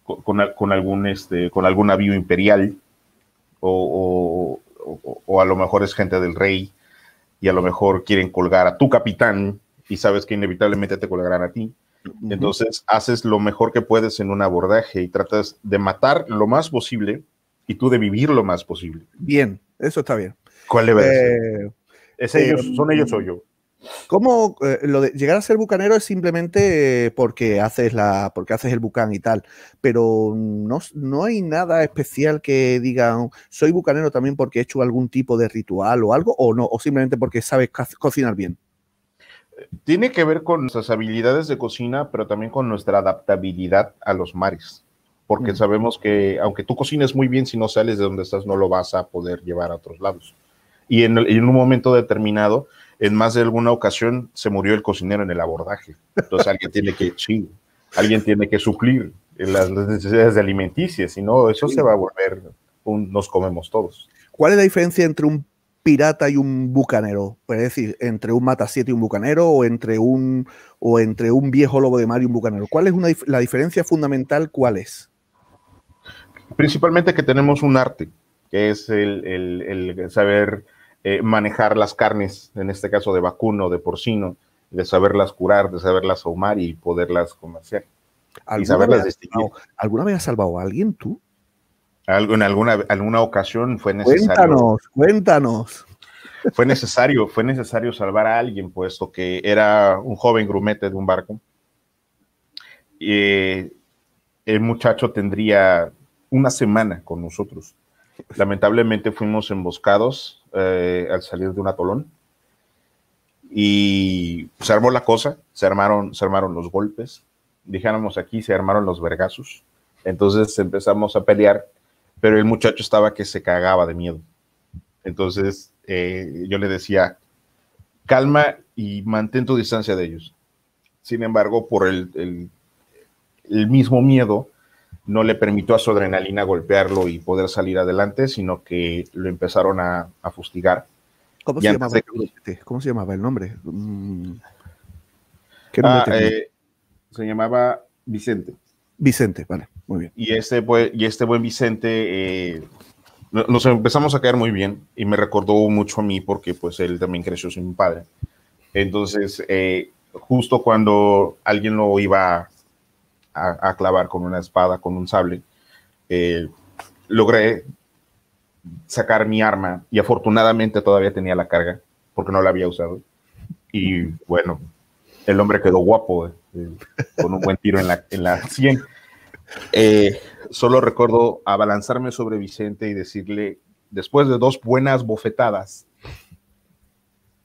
S2: con, algún este con algún navío imperial o, a lo mejor es gente del rey y a lo mejor quieren colgar a tu capitán y sabes que inevitablemente te colgarán a ti. Entonces haces lo mejor que puedes en un abordaje y tratas de matar lo más posible y tú de vivir lo más posible.
S1: Bien, eso está bien. ¿Cuál le va eh, es ellos, son ellos o yo. ¿Cómo eh, lo de llegar a ser bucanero es simplemente porque haces la, porque haces el bucán y tal? Pero no, no hay nada especial que digan soy bucanero también porque he hecho algún tipo de ritual o algo, o no, o simplemente porque sabes cocinar bien.
S2: Tiene que ver con nuestras habilidades de cocina, pero también con nuestra adaptabilidad a los mares. Porque mm. sabemos que aunque tú cocines muy bien, si no sales de donde estás, no lo vas a poder llevar a otros lados. Y en, un momento determinado, en más de alguna ocasión, se murió el cocinero en el abordaje. Entonces alguien tiene que, alguien tiene que suplir las necesidades alimenticias, si no, eso se va a volver, un, nos comemos todos.
S1: ¿Cuál es la diferencia entre un pirata y un bucanero? Es decir, entre un matasiete y un bucanero o entre un, o entre un viejo lobo de mar y un bucanero. ¿Cuál es la diferencia fundamental? ¿Cuál es?
S2: Principalmente que tenemos un arte que es el, saber eh, manejar las carnes, en este caso de vacuno, de porcino, de saberlas curar, de saberlas ahumar y poderlas comerciar. Y saberlas ¿Alguna vez has salvado a alguien tú? Algo, en alguna, alguna ocasión fue necesario.
S1: Cuéntanos, cuéntanos.
S2: Fue necesario, fue necesario salvar a alguien, puesto que era un joven grumete de un barco. Eh, el muchacho tendría una semana con nosotros. Lamentablemente fuimos emboscados eh, al salir de un atolón y se armó la cosa, se armaron, se armaron los golpes, dijéramos aquí, se armaron los vergazos. Entonces empezamos a pelear, pero el muchacho estaba que se cagaba de miedo. Entonces eh, yo le decía, calma y mantén tu distancia de ellos. Sin embargo, por el mismo miedo, no le permitió a su adrenalina golpearlo y poder salir adelante, sino que lo empezaron a, fustigar.
S1: ¿Cómo se, llamaba, el nombre? Mm. Ah, eh,
S2: se llamaba Vicente.
S1: Vicente, vale,
S2: muy bien. Y este, y este buen Vicente, eh, nos empezamos a caer muy bien y me recordó mucho a mí porque pues él también creció sin padre. Entonces, eh, justo cuando alguien lo iba a, clavar con una espada, con un sable, eh, logré sacar mi arma y afortunadamente todavía tenía la carga porque no la había usado. Y bueno, el hombre quedó guapo, eh, eh, con un buen tiro en la, en la solo recuerdo abalanzarme sobre Vicente y decirle, después de dos buenas bofetadas,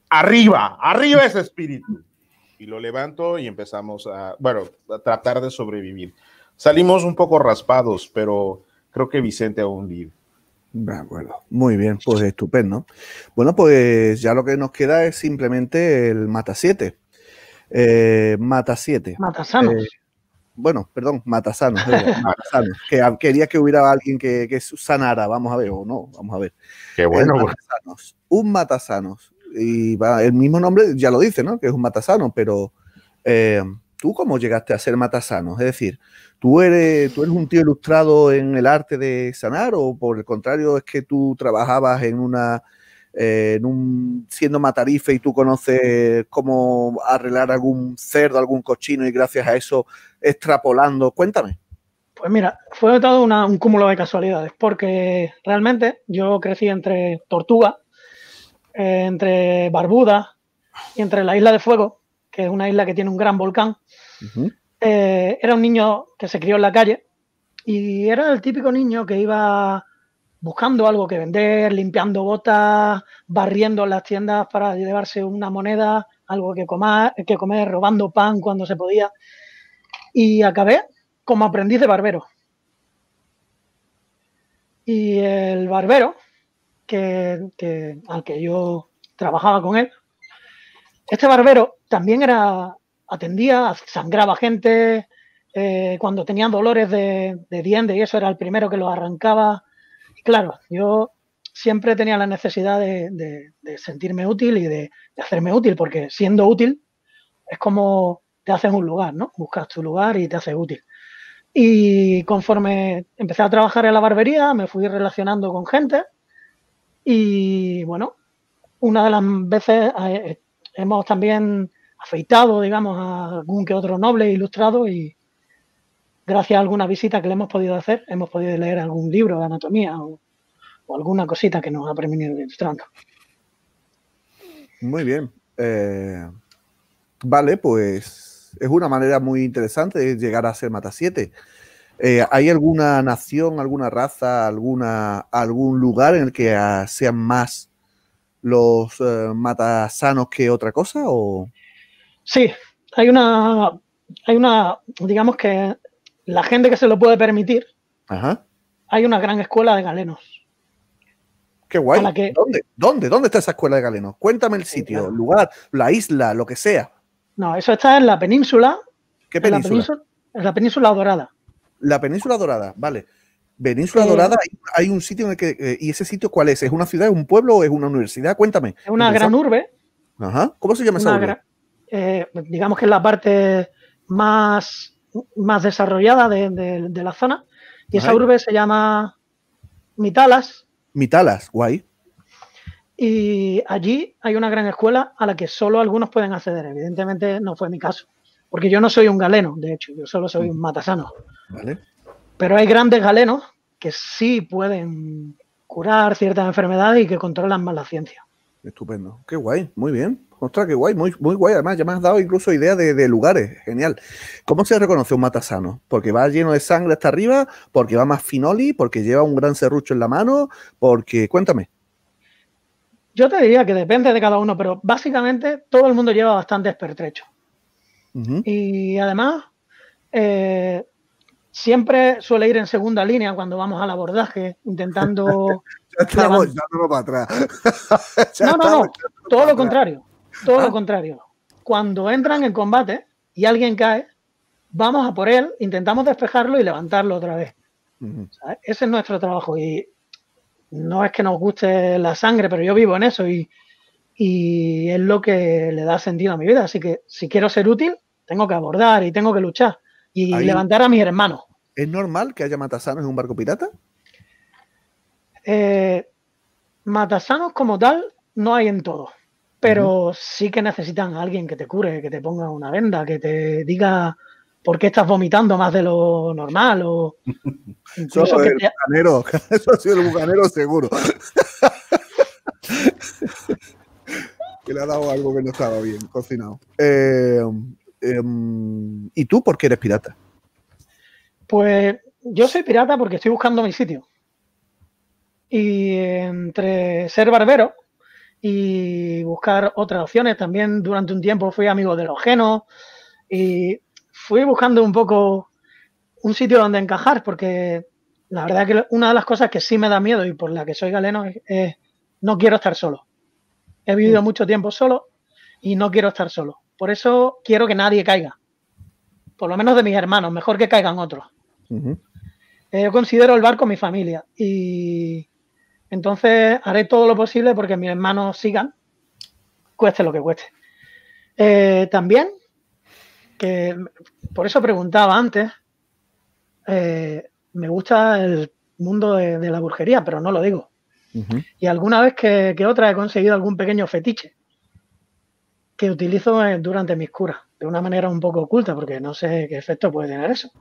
S2: arriba, arriba ese espíritu y lo levanto y empezamos a, bueno, a tratar de sobrevivir. Salimos un poco raspados, pero creo que Vicente a vive.
S1: Ah, bueno, muy bien, pues estupendo. Bueno, pues ya lo que nos queda es simplemente el Mata 7. Eh, mata 7. Matasanos. Eh, bueno, perdón, Matasanos. que quería que hubiera alguien que, sanara, vamos a ver, o no, vamos a ver. Qué bueno. Eh, sanos un Matasanos, y el mismo nombre ya lo dice, ¿no? Que es un matasano, pero eh, ¿tú cómo llegaste a ser matasano? Es decir, ¿tú eres, ¿tú eres un tío ilustrado en el arte de sanar o por el contrario es que tú trabajabas en una... Eh, un, siendo matarife y tú conoces cómo arreglar algún cerdo, algún cochino y gracias a eso extrapolando. Cuéntame.
S5: Pues mira, fue todo un cúmulo de casualidades, porque realmente yo crecí entre Tortuga, eh, entre Barbuda y entre la Isla de Fuego, que es una isla que tiene un gran volcán. Eh, era un niño que se crió en la calle y era el típico niño que iba buscando algo que vender, limpiando botas, barriendo las tiendas para llevarse una moneda, algo que, comer, que comer, robando pan cuando se podía. Y acabé como aprendiz de barbero. Y el barbero que, al que yo trabajaba con él, este barbero también era, atendía, sangraba gente, eh, cuando tenía dolores de, de diente y eso era el primero que lo arrancaba. Y claro, yo siempre tenía la necesidad de, sentirme útil y de, de, hacerme útil, porque siendo útil es como te haces un lugar, ¿no? Buscas tu lugar y te haces útil. Y conforme empecé a trabajar en la barbería, me fui relacionando con gente y bueno, una de las veces eh, eh, hemos también afeitado, digamos, a algún que otro noble ilustrado y gracias a alguna visita que le hemos podido hacer, hemos podido leer algún libro de anatomía o, alguna cosita que nos ha permitido ilustrando.
S1: Muy bien. Eh, vale, pues es una manera muy interesante de llegar a ser Mata 7. Eh, ¿Hay alguna nación, alguna raza, alguna, algún lugar en el que ah, sean más los eh, matasanos que otra cosa? O?
S5: Sí, hay una, hay una, digamos que la gente que se lo puede permitir, hay una gran escuela de galenos.
S1: Qué guay. ¿Dónde, ¿Dónde, dónde? está esa escuela de galenos? Cuéntame el sitio, el lugar, la isla, lo que sea.
S5: No, eso está en la península. ¿Qué península, en la península Dorada
S1: la Península Dorada, vale. Península Dorada, hay, un sitio en el que. Eh, ¿Y ese sitio cuál es? ¿Es una ciudad, es un pueblo o es una universidad? Cuéntame. Es una gran urbe. Ajá. ¿Cómo se llama esa urbe?
S5: Eh, digamos que es la parte más, más desarrollada de, la zona. Y esa urbe se llama Mitalas.
S1: Mitalas, guay.
S5: Y allí hay una gran escuela a la que solo algunos pueden acceder. Evidentemente no fue mi caso, porque yo no soy un galeno, de hecho, yo solo soy un mm. matasano. ¿Vale? Pero hay grandes galenos que sí pueden curar ciertas enfermedades y que controlan más la ciencia.
S1: Estupendo. Qué guay, muy bien. Ostras, qué guay, muy, muy guay. Además, ya me has dado incluso idea de, lugares. Genial. ¿Cómo se reconoce un matasano? ¿Porque va lleno de sangre hasta arriba? ¿Porque va más finoli? ¿Porque lleva un gran serrucho en la mano? Porque, cuéntame.
S5: Yo te diría que depende de cada uno, pero básicamente todo el mundo lleva bastante pertrechos. Y además, eh, siempre suele ir en segunda línea cuando vamos al abordaje, intentando. para
S1: atrás.
S5: no, no, no. Todo lo contrario. Todo lo ¿Ah? contrario. Cuando entran en combate y alguien cae, vamos a por él, intentamos despejarlo y levantarlo otra vez. ese es nuestro trabajo. Y no es que nos guste la sangre, pero yo vivo en eso y, y es lo que le da sentido a mi vida. Así que si quiero ser útil, tengo que abordar y tengo que luchar y levantar a mis hermanos.
S1: ¿Es normal que haya matasanos en un barco pirata?
S5: Eh, matasanos como tal no hay en todo. pero sí que necesitan a alguien que te cure, que te ponga una venda, que te diga por qué estás vomitando más de lo normal o... que eso
S1: ha sido el bucanero seguro. que le ha dado algo que no estaba bien cocinado. Eh, Em, ¿Y tú por qué eres pirata?
S5: Pues yo soy pirata porque estoy buscando mi sitio. Y entre ser barbero y buscar otras opciones, también durante un tiempo fui amigo de los genos y fui buscando un poco un sitio donde encajar porque la verdad que una de las cosas que sí me da miedo y por la que soy galeno es, no quiero estar solo. He vivido mm. mucho tiempo solo y no quiero estar solo. Por eso quiero que nadie caiga. Por lo menos de mis hermanos, mejor que caigan otros. Eh, yo considero el barco mi familia y entonces haré todo lo posible porque mis hermanos sigan, cueste lo que cueste. Eh, también, que por eso preguntaba antes, eh, me gusta el mundo de, la brujería, pero no lo digo. Y alguna vez que, otra he conseguido algún pequeño fetiche que utilizo eh, durante mis curas, de una manera un poco oculta, porque no sé qué efecto puede tener eso.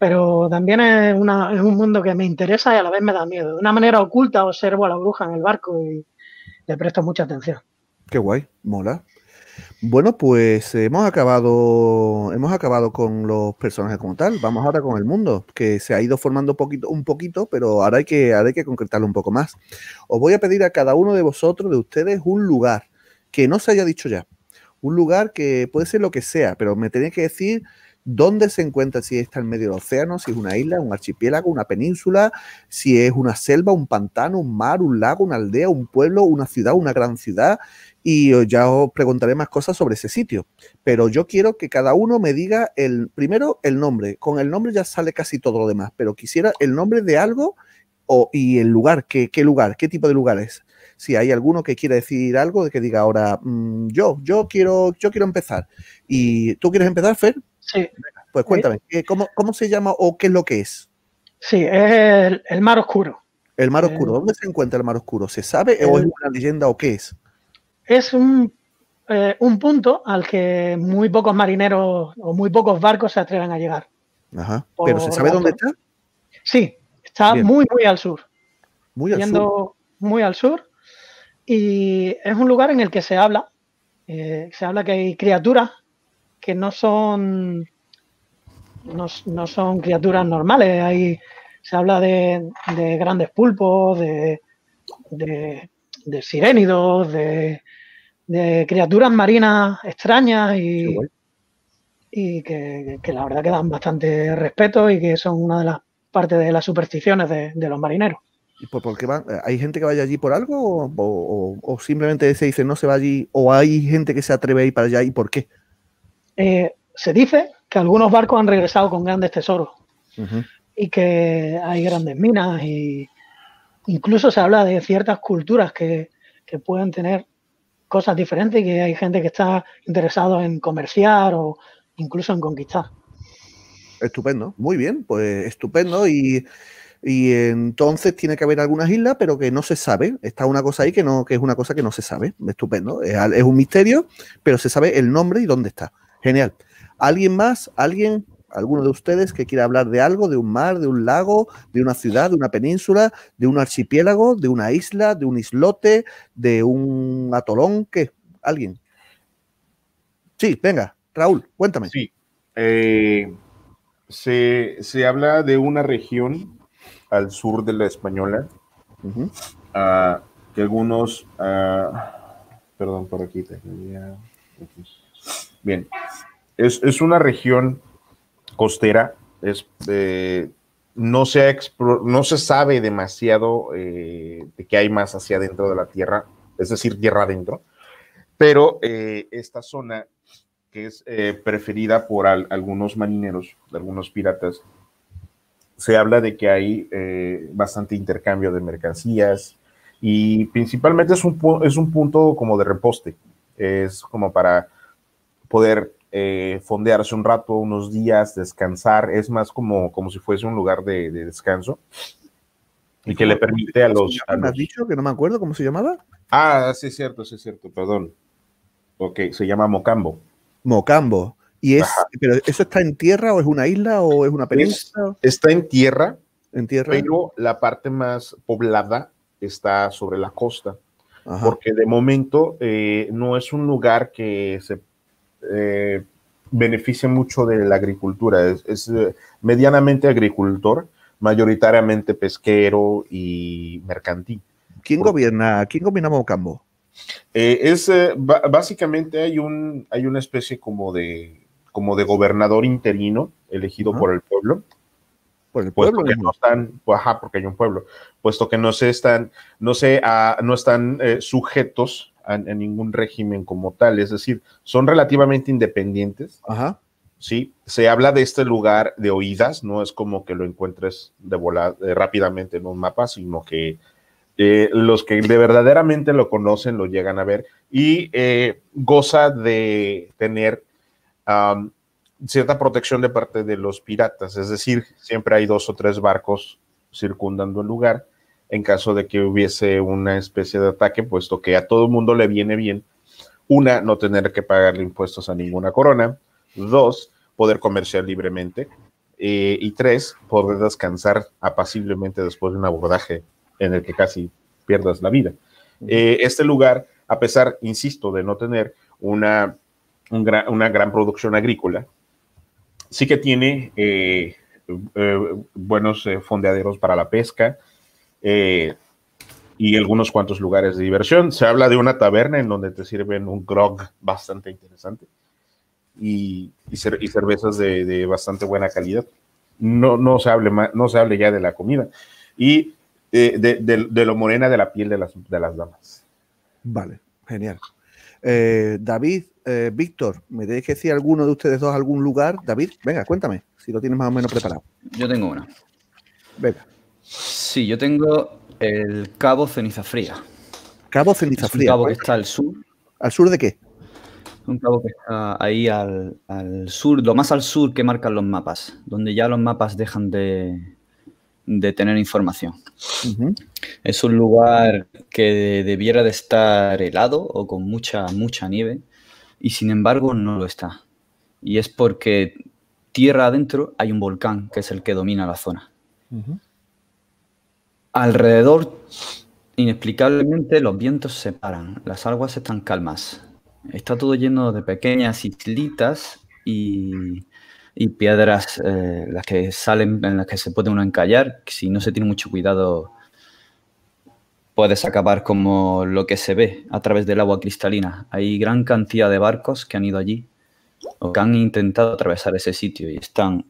S5: Pero también es, un mundo que me interesa y a la vez me da miedo. De una manera oculta observo a la bruja en el barco y le presto mucha atención.
S1: Qué guay, mola. Bueno, pues hemos acabado, hemos acabado con los personajes como tal. Vamos ahora con el mundo, que se ha ido formando un poquito, pero ahora hay que, ahora hay que concretarlo un poco más. Os voy a pedir a cada uno de vosotros, de ustedes, un lugar que no se haya dicho ya. Un lugar que puede ser lo que sea, pero me tenéis que decir dónde se encuentra, si está en medio del océano, si es una isla, un archipiélago, una península, si es una selva, un pantano, un mar, un lago, una aldea, un pueblo, una ciudad, una gran ciudad. Y ya os preguntaré más cosas sobre ese sitio. Pero yo quiero que cada uno me diga el primero el nombre. Con el nombre ya sale casi todo lo demás, pero quisiera el nombre de algo o, y el lugar, ¿qué, qué lugar, qué tipo de lugar es si hay alguno que quiera decir algo, de que diga ahora, mm, yo, yo quiero, yo quiero empezar. ¿Y tú quieres empezar, Fer? Sí. Pues cuéntame, ¿cómo, se llama o qué es lo que es? Sí, es el, Mar Oscuro. El Mar eh, Oscuro, ¿dónde se encuentra el Mar Oscuro? ¿Se sabe o es una leyenda o qué es?
S5: Es eh, un, punto al que muy pocos marineros o muy pocos barcos se atreven a llegar.
S1: Ajá. ¿Pero se sabe dónde
S5: está? Sí, está muy, muy al sur. Muy al sur. Muy al sur. Y es un lugar en el que se habla, eh, se habla que hay criaturas que no son, no, son criaturas normales, hay, se habla de, grandes pulpos, de, de, de sirénidos, de, criaturas marinas extrañas y, que, la verdad que dan bastante respeto y que son una de las partes de las supersticiones de los marineros
S1: porque eh, ¿Hay gente que vaya allí por algo o, simplemente se dice no se va allí o hay gente que se atreve a ir para allá y por qué?
S5: Eh, se dice que algunos barcos han regresado con grandes tesoros y que hay grandes minas y incluso se habla de ciertas culturas que, que pueden tener cosas diferentes y que hay gente que está interesado en comerciar o incluso en conquistar.
S1: Estupendo, muy bien, pues estupendo y... Y entonces tiene que haber algunas islas, pero que no se sabe. Está una cosa ahí que, no, que es una cosa que no se sabe. Estupendo. Es, un misterio, pero se sabe el nombre y dónde está. Genial. ¿Alguien más? ¿Alguien? ¿Alguno de ustedes que quiera hablar de algo, de un mar, de un lago, de una ciudad, de una península, de un archipiélago, de una isla, de un islote, de un atolón? ¿Qué? ¿Alguien? Sí, venga, Raúl, cuéntame. Sí.
S2: Eh, se,
S1: se, habla
S2: de una región al sur de la española, que algunos, perdón por aquí, bien, es, una región costera, eh, no, se no se sabe demasiado eh, de qué hay más hacia adentro de la tierra, es decir, tierra adentro, pero eh, esta zona que es preferida por algunos marineros, algunos piratas, se habla de que hay eh, bastante intercambio de mercancías y principalmente es un, es un punto como de reposte, es como para poder eh, fondearse un rato, unos días, descansar, es más como, como si fuese un lugar de, descanso y que le permite a los... A los... ¿Me has
S1: dicho que no me acuerdo cómo se llamaba?
S2: Ah, sí es cierto, sí es cierto, perdón.
S1: Ok, se llama Mocambo. Mocambo. Y es, pero ¿eso está en tierra o es una isla o es una península? está en tierra, en tierra. Pero
S2: la parte más poblada está sobre la costa, porque de momento eh, no es un lugar que se eh, beneficie mucho de la agricultura. Es, eh, medianamente agricultor, mayoritariamente pesquero y mercantil. ¿Quién gobierna? ¿Quién gobierna Mocambo? es básicamente hay un hay una especie como de como de gobernador interino elegido por el pueblo. Por el pueblo. Puesto que no están, pues, ajá, porque hay un pueblo, puesto que no se están, no sé, a, ah, no están eh, sujetos a, ningún régimen como tal, es decir, son relativamente independientes. Ajá. Sí, se habla de este lugar de oídas, no es como que lo encuentres de volar eh, rápidamente en un mapa, sino que eh, los que de verdaderamente lo conocen lo llegan a ver y goza de tener cierta protección de parte de los piratas, es decir, siempre hay dos o tres barcos circundando el lugar en caso de que hubiese una especie de ataque, puesto que a todo el mundo le viene bien, una, no tener que pagarle impuestos a ninguna corona, dos, poder comerciar libremente, eh, y tres, poder descansar apaciblemente después de un abordaje en el que casi pierdas la vida. Eh, este lugar, a pesar, insisto, de no tener una una gran producción agrícola, sí que tiene eh, eh, buenos eh, fondeaderos para la pesca y algunos cuantos lugares de diversión. Se habla de una taberna en donde te sirven un grog bastante interesante y, cervezas de, bastante buena calidad. No, no, se hable no se hable ya de la comida y de, lo morena de la piel de las,
S1: damas. Vale, genial. David eh, Víctor, ¿me tenéis que decir alguno de ustedes dos algún lugar? David, venga, cuéntame, si lo tienes más o menos preparado.
S3: Yo tengo una. Venga. Sí, yo tengo el Cabo Ceniza Fría. Cabo Ceniza Fría. cabo que está al sur. ¿Al sur de qué? Un cabo que está ahí al, sur, lo más al sur que marcan los mapas, donde ya los mapas dejan de, de tener información. Es un lugar que debiera de estar helado o con mucha, mucha nieve, y sin embargo no lo está. Y es porque tierra adentro hay un volcán que es el que domina la zona. Alrededor, inexplicablemente, los vientos se paran, las aguas están calmas. Está todo lleno de pequeñas islitas y, piedras eh, las que salen, en las que se puede uno encallar, si no se tiene mucho cuidado puedes acabar como lo que se ve a través del agua cristalina. Hay gran cantidad de barcos que han ido allí o que han intentado atravesar ese sitio y están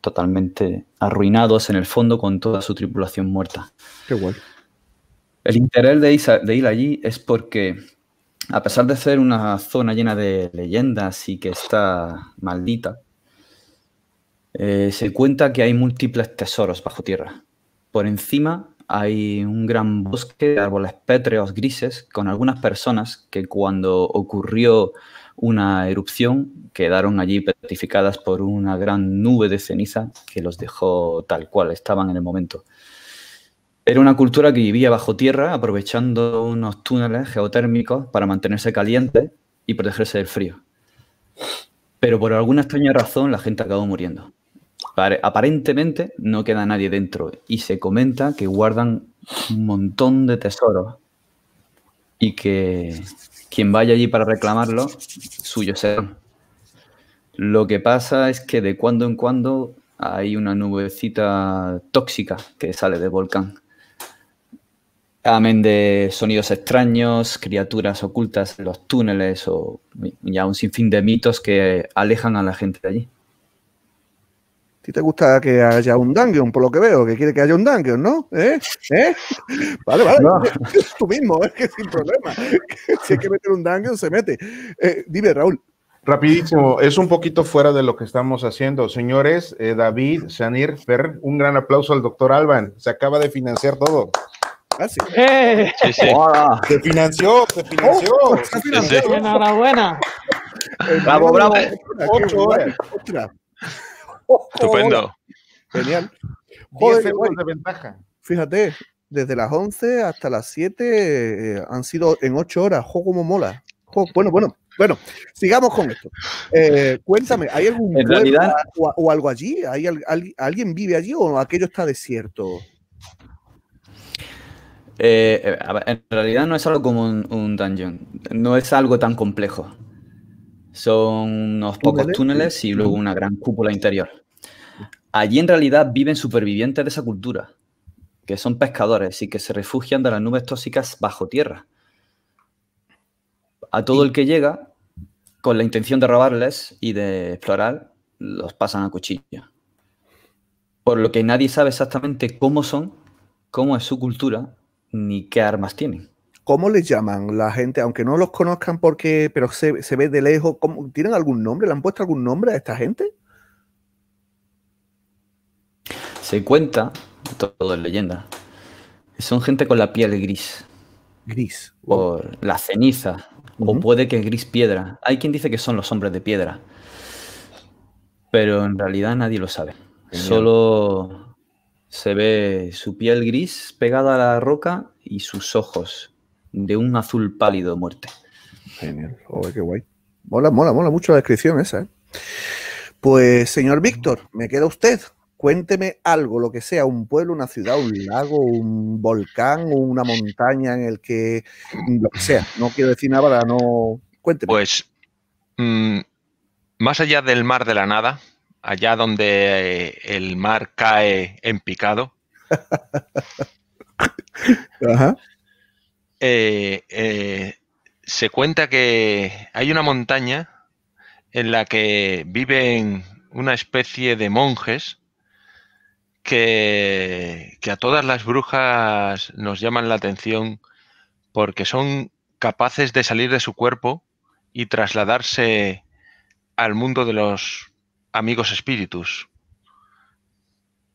S3: totalmente arruinados en el fondo con toda su tripulación muerta. Qué guay. El interés de, de ir allí es porque, a pesar de ser una zona llena de leyendas y que está maldita, eh, se cuenta que hay múltiples tesoros bajo tierra. Por encima hay un gran bosque de árboles pétreos grises con algunas personas que cuando ocurrió una erupción quedaron allí petrificadas por una gran nube de ceniza que los dejó tal cual estaban en el momento. Era una cultura que vivía bajo tierra aprovechando unos túneles geotérmicos para mantenerse caliente y protegerse del frío. Pero por alguna extraña razón la gente acabó muriendo aparentemente no queda nadie dentro y se comenta que guardan un montón de tesoros y que quien vaya allí para reclamarlo, suyo será. Lo que pasa es que de cuando en cuando hay una nubecita tóxica que sale del volcán. Amén de sonidos extraños, criaturas ocultas en los túneles o ya un sinfín de mitos que alejan a la gente de allí
S1: ti te gusta que haya un dungeon, por lo que veo, que quiere que haya un dungeon, ¿no? ¿Eh? ¿Eh? Vale, vale. Es tú mismo, es que sin problema. si hay que meter un dungeon, se mete. Eh, dime, Raúl. Rapidísimo,
S2: es un poquito fuera de lo que estamos haciendo. Señores, eh, David, Sanir, Fer, un gran aplauso al doctor Alban. Se acaba de financiar todo.
S5: Ah, sí. Se
S2: financió, se financió. Oh, se
S5: Enhorabuena. Eh, bravo, bravo. Ocho ocho. Otra. Estupendo.
S1: Genial. Fíjate, desde las 11 hasta las 7 eh, han sido en 8 horas. Juego como mola. bueno, bueno, bueno, sigamos con esto. Eh, cuéntame, ¿hay algún o, algo allí? ¿Hay, ¿Alguien vive allí o aquello está desierto?
S3: Eh, en realidad no es algo como un dungeon, no es algo tan complejo. Son unos pocos túneles, y luego una gran cúpula interior. Allí en realidad viven supervivientes de esa cultura, que son pescadores y que se refugian de las nubes tóxicas bajo tierra. A todo el que llega, con la intención de robarles y de explorar, los pasan a cuchillo. Por lo que nadie sabe exactamente cómo son, cómo es su cultura, ni qué armas tienen.
S1: ¿Cómo les llaman la gente? Aunque no los conozcan porque, pero se, ve de lejos. ¿Tienen algún nombre? ¿Le han puesto algún nombre a esta gente?
S3: Se cuenta, todo es leyenda. Son gente con la piel gris. Gris. Por la ceniza. O puede que es gris piedra. Hay quien dice que son los hombres de piedra. Pero en realidad nadie lo sabe. Solo se ve su piel gris pegada a la roca y sus ojos de un azul pálido de muerte. Genial, joder, oh, qué guay.
S1: Mola, mola, mola mucho la descripción esa. ¿eh? Pues, señor Víctor, me queda usted. Cuénteme algo, lo que sea, un pueblo, una ciudad, un lago, un volcán, una montaña en el que, lo que sea. No quiero decir nada no... Cuénteme. Pues, mm,
S4: más allá del mar de la nada, allá donde eh, el mar cae en picado, Ajá. Eh, eh, se cuenta que hay una montaña en la que viven una especie de monjes que a todas las brujas nos llaman la atención porque son capaces de salir de su cuerpo y trasladarse al mundo de los amigos espíritus.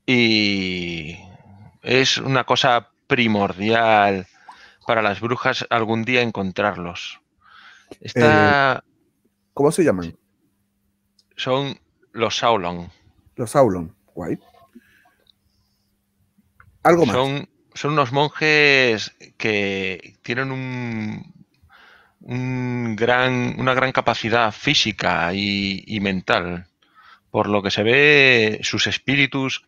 S4: Y es una cosa primordial para las brujas algún día encontrarlos. Está...
S1: Eh, ¿Cómo se llaman?
S4: Son los Saulon.
S1: Los Saulon, guay.
S4: Algo más. Son, unos monjes que tienen un, un gran, una gran capacidad física y, mental. Por lo que se ve, sus espíritus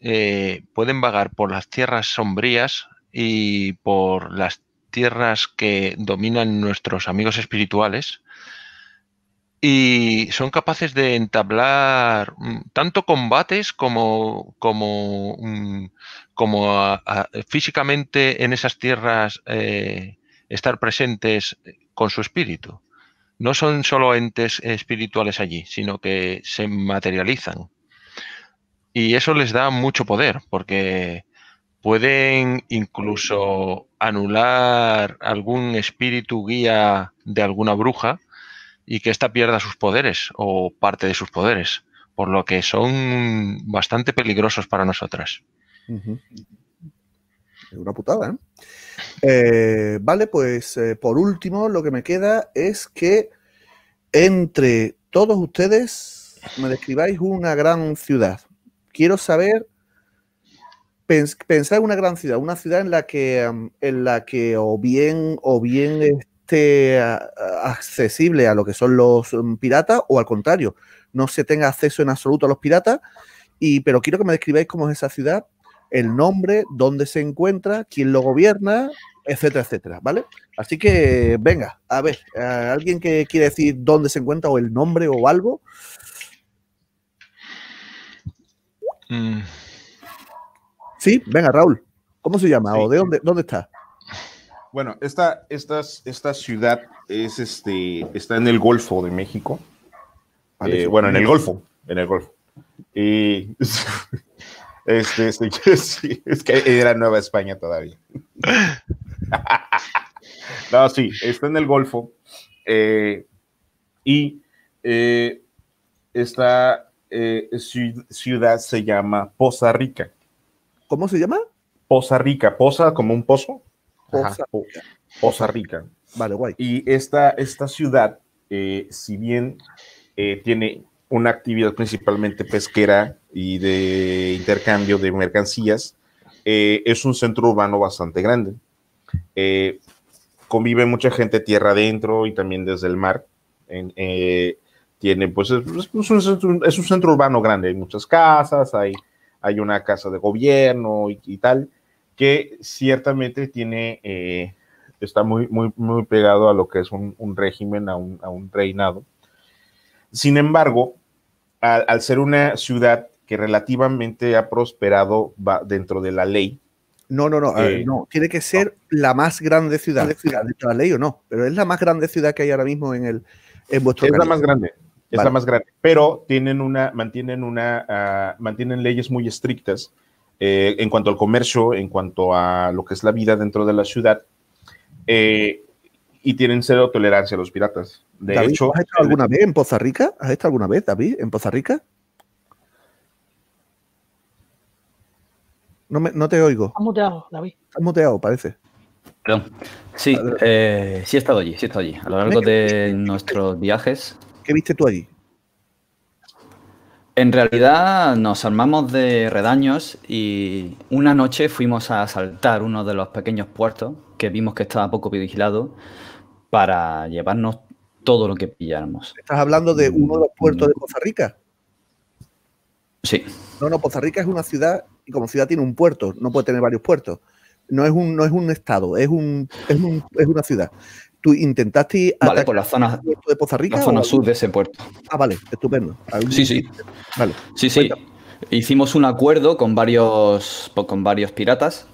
S4: eh, pueden vagar por las tierras sombrías y por las tierras que dominan nuestros amigos espirituales y son capaces de entablar mm, tanto combates como, como, mm, como físicamente en esas tierras eh, estar presentes con su espíritu. No son solo entes espirituales allí, sino que se materializan. Y eso les da mucho poder, porque pueden incluso anular algún espíritu guía de alguna bruja y que ésta pierda sus poderes o parte de sus poderes, por lo que son bastante peligrosos para
S1: nosotras. Es una putada, ¿eh? eh vale, pues eh, por último lo que me queda es que entre todos ustedes me describáis una gran ciudad. Quiero saber pensar en una gran ciudad, una ciudad en la que, en la que o bien, o bien esté accesible a lo que son los mm, piratas, o al contrario, no se tenga acceso en absoluto a los piratas. Y, pero quiero que me describáis cómo es esa ciudad, el nombre, dónde se encuentra, quién lo gobierna, etcétera, etcétera, ¿vale? Así que venga, a ver, ¿alguien que quiere decir dónde se encuentra o el nombre o algo? Mm. Sí, venga, Raúl, ¿cómo se llama? ¿O de dónde, dónde está? Bueno,
S2: esta, esta ciudad es este, está en el Golfo de México. Ah, eh, bueno, en el Golfo, en el Golfo. Y este, es que era Nueva España todavía. no, sí, está en el Golfo. Eh, y eh, esta ciudad se llama Poza Rica. ¿Cómo se llama? Poza Rica, Poza como un pozo. Poza, Rica. Vale, guay. Y esta, esta ciudad, eh, si bien eh, tiene una actividad principalmente pesquera y de intercambio de mercancías, eh, es un centro urbano bastante grande. convive mucha gente tierra adentro y también desde el mar. tiene, pues, es un centro urbano grande, hay muchas casas, hay hay una casa de gobierno y, tal, que ciertamente tiene, eh, está muy, muy, muy pegado a lo que es un, régimen, a un, reinado. Sin embargo, al, ser una ciudad que relativamente ha prosperado dentro de la ley.
S1: No, no, no, eh, no. Tiene que ser la más grande ciudad, dentro de la ley o no, pero es la más grande ciudad que hay ahora mismo en, el, vuestro Es la más grande, es más grande, pero
S2: tienen una, mantienen una, ah, mantienen leyes muy estrictas eh, en cuanto al comercio, en cuanto a lo que es la vida dentro de la ciudad, eh, y tienen cero tolerancia a los piratas. De ¿has estado
S1: alguna vez en Poza Rica? ¿Has estado alguna vez, David, en Poza Rica? No, te oigo.
S5: Ha muteado, David.
S1: Ha muteado, parece.
S3: Perdón. Sí, eh, sí he estado allí, sí he estado allí. A lo largo de nuestros viajes ¿Qué viste tú allí? En realidad nos armamos de redaños y una noche fuimos a asaltar uno de los pequeños puertos que vimos que estaba poco vigilado para llevarnos todo lo que pilláramos.
S1: ¿Estás hablando de uno de los puertos de mm. Costa Rica? Sí. No, no, Costa Rica es una ciudad y como ciudad tiene un puerto, no puede tener varios puertos. No es un, no es un estado, es, un, es,
S3: es una ciudad. ¿Tú intentaste vale, por la zona de Poza Rica? La zona sur de ese puerto. Ah, vale, estupendo. Sí, sí. Vale. Sí, sí. Hicimos un acuerdo con varios, pues, con varios piratas.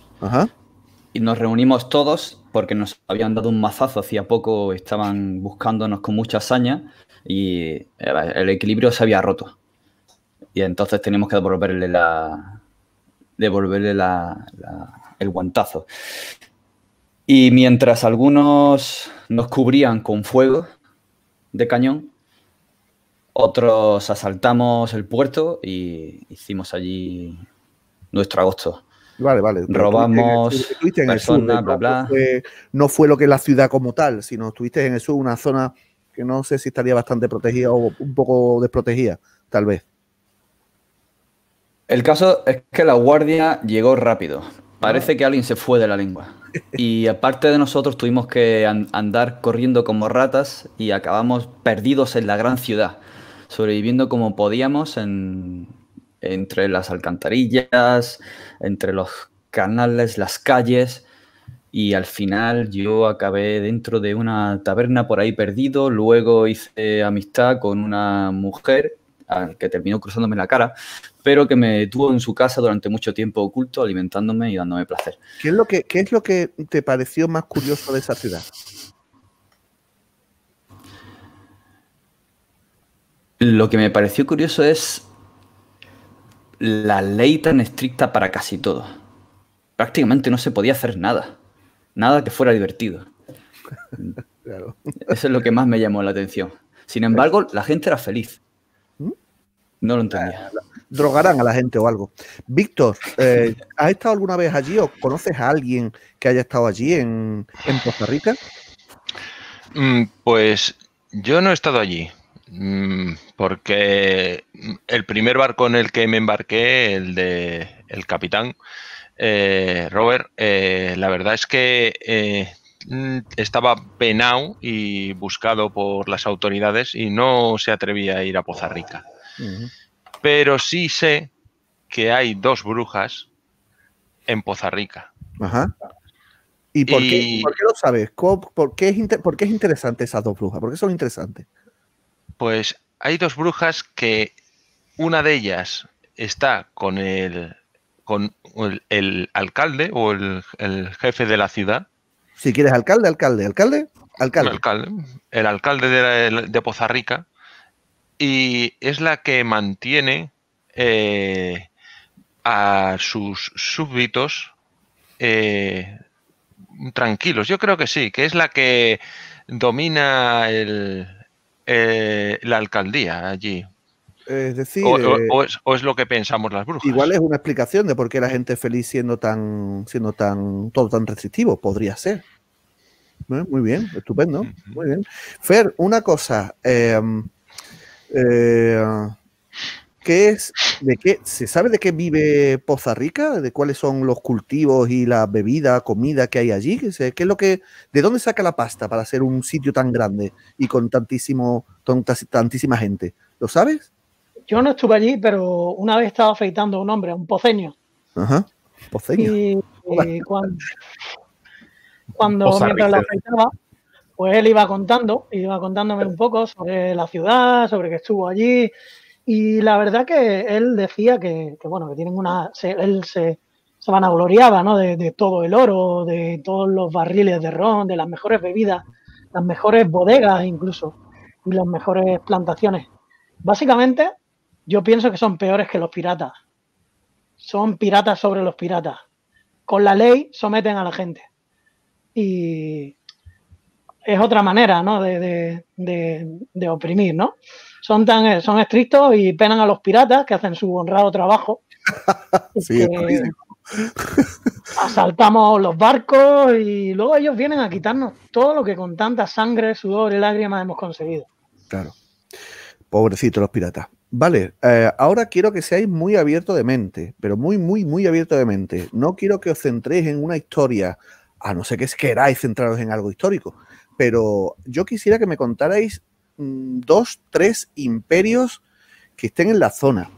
S3: Y nos reunimos todos porque nos habían dado un mazazo hacía poco, estaban buscándonos con mucha hazaña y el equilibrio se había roto. Y entonces tenemos que devolverle la. devolverle la, el guantazo. Y mientras algunos nos cubrían con fuego de cañón. Otros asaltamos el puerto y hicimos allí nuestro agosto.
S1: Vale, vale. Robamos bla, bla, no fue lo que la ciudad como tal, sino estuviste en el sur, una zona que no sé si estaría bastante protegida o un poco desprotegida, tal
S3: vez. El caso es que la guardia llegó rápido. Parece ah. que alguien se fue de la lengua. Y aparte de nosotros tuvimos que andar corriendo como ratas y acabamos perdidos en la gran ciudad, sobreviviendo como podíamos entre las alcantarillas, entre los canales, las calles. Y al final yo acabé dentro de una taberna por ahí perdido, luego hice amistad con una mujer al que terminó cruzándome la cara, pero que me tuvo en su casa durante mucho tiempo oculto, alimentándome y dándome placer. ¿Qué es
S1: lo que, es lo que te pareció más curioso de esa ciudad?
S3: Lo que me pareció curioso es la ley tan estricta para casi todo. Prácticamente no se podía hacer nada. Nada que fuera divertido. Eso es lo que más me llamó la atención. Sin embargo, la gente era feliz.
S1: No lo ah, entendía. Drogarán a la gente o algo. Víctor, eh, ¿has estado alguna vez allí o conoces a alguien que haya estado allí en, en Costa Rica?
S4: Mm, pues yo no he estado allí, mm, porque el primer barco en el que me embarqué, el de el capitán eh, Robert, eh, la verdad es que mm, estaba penado y buscado por las autoridades y no se atrevía a ir a Poza Rica. Pero sí sé que hay dos brujas en Poza Rica.
S1: Ajá. ¿Y por, Qué, lo sabes? Por qué, es es interesante esas dos brujas? ¿Por qué son interesantes?
S4: Pues hay dos brujas que una de ellas está con el, con el, alcalde o el, jefe de la ciudad.
S1: Si quieres alcalde, alcalde, alcalde, alcalde.
S4: el alcalde de, de Poza Rica y es la que mantiene eh, a sus súbditos eh, tranquilos. Yo creo que sí, que es la que domina eh, la alcaldía allí.
S1: Es decir, o,
S4: es, lo que pensamos las
S1: brujas. Igual es una explicación de por qué la gente es feliz siendo tan, siendo tan, todo tan restrictivo. Podría ser. Muy bien, estupendo. Muy bien. Fer, una cosa. Eh, qué? ¿Se sabe de qué vive Poza Rica? ¿De cuáles son los cultivos y la bebida, comida que hay allí? ¿Qué es lo que, ¿De dónde saca la pasta para ser un sitio tan grande y con tantísimo, tantísima gente? ¿Lo sabes?
S5: Yo no estuve allí, pero una vez estaba afeitando a un hombre, a un poceño.
S1: Ajá, poceño.
S5: Y, cuando, cuando mientras la afeitaba, pues él iba contando, iba contándome un poco sobre la ciudad, sobre que estuvo allí. Y la verdad que él decía que, bueno, que tienen una. él se, se vanagloriaba, ¿no? De, de, todo el oro, de todos los barriles de ron, de las mejores bebidas, las mejores bodegas incluso, y las mejores plantaciones. Básicamente, yo pienso que son peores que los piratas. Son piratas sobre los piratas. Con la ley someten a la gente. Y, es otra manera de, oprimir, ¿no? Son, tan, eh, son estrictos y penan a los piratas que hacen su honrado trabajo. asaltamos los barcos y luego ellos vienen a quitarnos todo lo que con tanta sangre, sudor y lágrimas hemos conseguido.
S1: Claro. Pobrecitos los piratas. Vale, eh, ahora quiero que seáis muy abiertos de mente, pero muy, muy, muy abiertos de mente. No quiero que os centréis en una historia, a no ser que queráis centraros en algo histórico, pero yo quisiera que me contarais mm, dos, tres imperios que estén en la zona.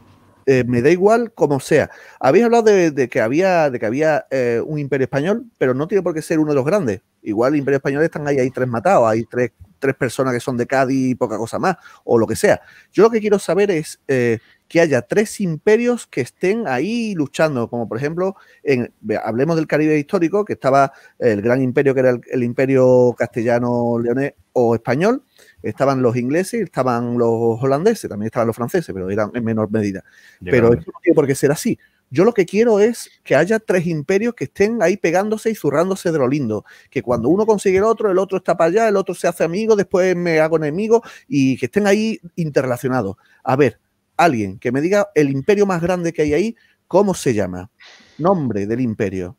S1: Eh, me da igual como sea. Habéis hablado de, que había, de que había eh, un imperio español, pero no tiene por qué ser uno de los grandes. Igual el imperio español están ahí, hay tres matados, hay tres tres personas que son de Cádiz y poca cosa más, o lo que sea. Yo lo que quiero saber es eh, que haya tres imperios que estén ahí luchando, como por ejemplo, en, hablemos del Caribe histórico, que estaba el gran imperio que era el, imperio castellano, leonés o español, estaban los ingleses, estaban los holandeses, también estaban los franceses, pero eran en menor medida. Pero esto no tiene por qué ser así. Yo lo que quiero es que haya tres imperios que estén ahí pegándose y zurrándose de lo lindo. Que cuando uno consigue el otro, el otro está para allá, el otro se hace amigo, después me hago enemigo y que estén ahí interrelacionados. A ver, alguien que me diga el imperio más grande que hay ahí, ¿cómo se llama? Nombre del imperio.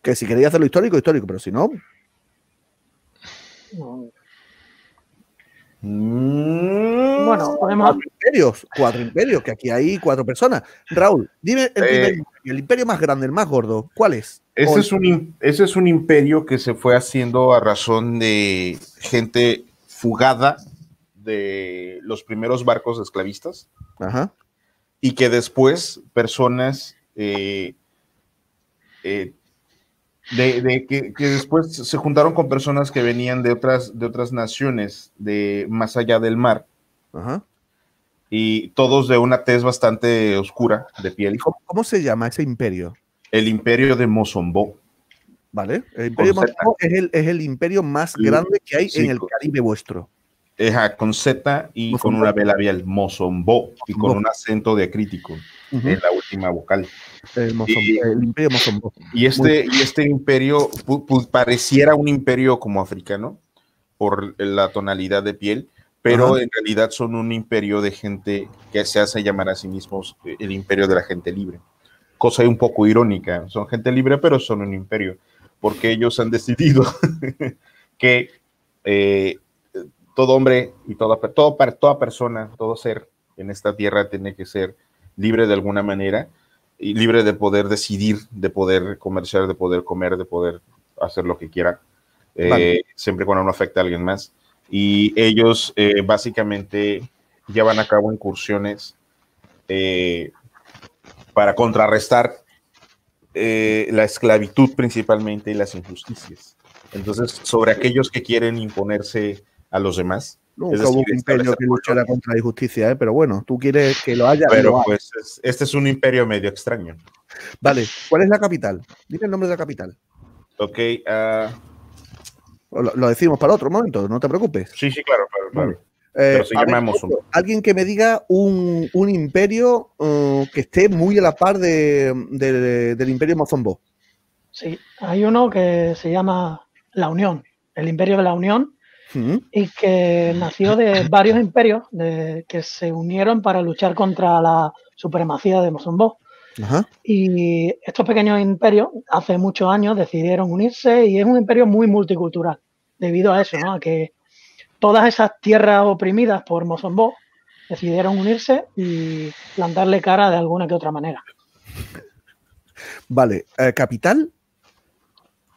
S1: Que si queréis hacerlo histórico, histórico, pero si no. no. Mm. Bueno, podemos. Cuatro imperios, cuatro que aquí hay cuatro personas. Raúl, dime eh. el, imperio más grande, el más gordo, ¿cuál es? Ese es,
S2: un, ese es un imperio que se fue haciendo a razón de gente fugada de los primeros barcos esclavistas. Y que después personas eh, eh, de, que, después se juntaron con personas que venían de otras, de otras naciones, de más allá del mar. Y todos de una tez bastante oscura de piel. Cómo, se llama ese imperio? El imperio de Mozombo Vale, el imperio es el,
S1: es el, imperio más grande que hay en el Caribe
S2: vuestro. con Z y con una B labial, Mozambó, y con un acento de crítico en la última vocal. El, y, imperio Y este, y este imperio pareciera un imperio como africano por la tonalidad de piel, pero en realidad son un imperio de gente que se hace llamar a sí mismos eh, el imperio de la gente libre. Cosa un poco irónica, son gente libre, pero son un imperio, porque ellos han decidido que eh, todo hombre y toda, todo, toda persona, todo ser en esta tierra tiene que ser libre de alguna manera y libre de poder decidir, de poder comerciar, de poder comer, de poder hacer lo que quiera, eh, siempre cuando no afecta a alguien más. Y ellos eh, básicamente llevan a cabo incursiones eh, para contrarrestar la esclavitud principalmente y las injusticias. Entonces, sobre aquellos que quieren imponerse a los demás, Nunca hubo un
S1: imperio que luchara contra la injusticia, ¿eh? pero bueno, tú quieres que lo haya. Pero pues
S2: este es un imperio medio extraño.
S1: Vale, ¿cuál es la capital? Dime el nombre de la capital.
S2: Ok. Ah.
S1: Lo, decimos para otro momento, no te preocupes. Sí, sí, claro, eh, pero Alguien que me diga un, imperio eh, que esté muy a la par del imperio Mozombo.
S5: Sí, hay uno que se llama La Unión, el imperio de la Unión, y que nació de varios imperios que se unieron para luchar contra la supremacía de Mozambó. Y estos pequeños imperios hace muchos años decidieron unirse y es un imperio muy multicultural debido a eso, a que todas esas tierras oprimidas por Mozambó decidieron unirse y plantarle cara de alguna que otra manera.
S1: Vale, eh, capital.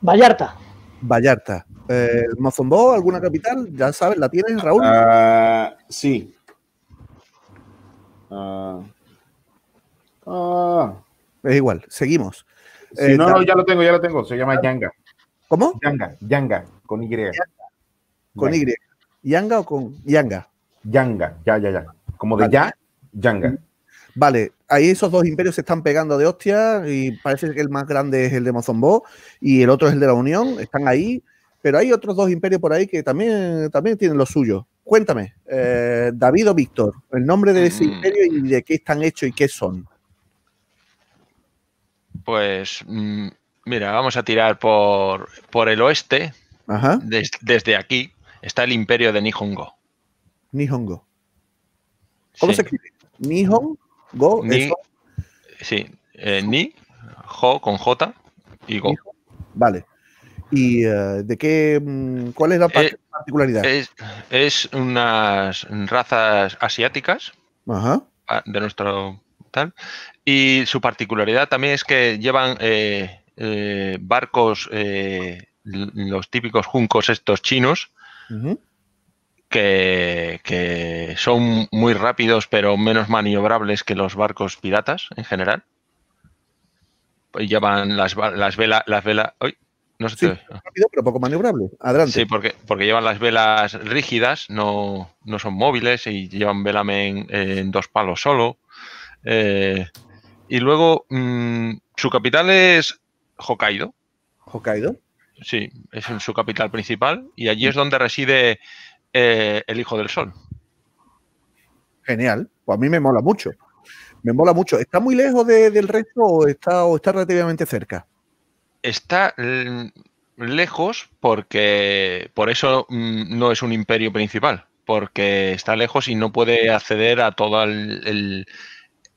S1: Vallarta. Vallarta. Eh, alguna capital? Ya sabes, ¿la tienes, Raúl? Ah, sí. Ah. Ah. Es igual, seguimos. no, eh, no, ya lo
S2: tengo, ya lo tengo. Se llama Yanga. ¿Cómo? Yanga,
S1: Yanga, con Y. Con Y. ¿Yanga o con Yanga? Yanga, ya, ya, ya. Como de ya, Yanga. Vale, ahí esos dos imperios se están pegando de hostia y parece que el más grande es el de Mozombo y el otro es el de la Unión, están ahí, pero hay otros dos imperios por ahí que también, también tienen lo suyo. Cuéntame, eh, David o Víctor, el nombre de ese mm. imperio y de qué están hechos y qué son.
S4: Pues mm, mira, vamos a tirar por, el oeste. desde aquí está el imperio de Nihongo. Nihongo. ¿Cómo se escribe? Nihongo Go, ni, Sí, eh, ni, jo con J y go.
S1: Vale. ¿Y eh, de qué? Mm, ¿Cuál es la eh, particularidad?
S4: Es, unas razas asiáticas Ajá. Ah, de nuestro tal. Y su particularidad también es que llevan barcos, los típicos juncos estos chinos, que, son muy rápidos pero menos maniobrables que los barcos piratas en general. llevan las, velas, las No sí,
S1: rápido, pero poco maniobrable.
S4: Adelante. Sí, porque, porque llevan las velas rígidas, no, son móviles y llevan velamen eh, en, dos palos solo. Eh, y luego, mm, su capital es Hokkaido. ¿Hokkaido? Sí, es su capital principal y allí es mm. donde reside eh, el Hijo del Sol.
S1: Genial, pues a mí me mola mucho. Me mola mucho. ¿Está muy lejos del resto o está, está relativamente cerca?
S4: Está lejos porque por eso mm, no es un imperio principal, porque está lejos y no puede acceder a toda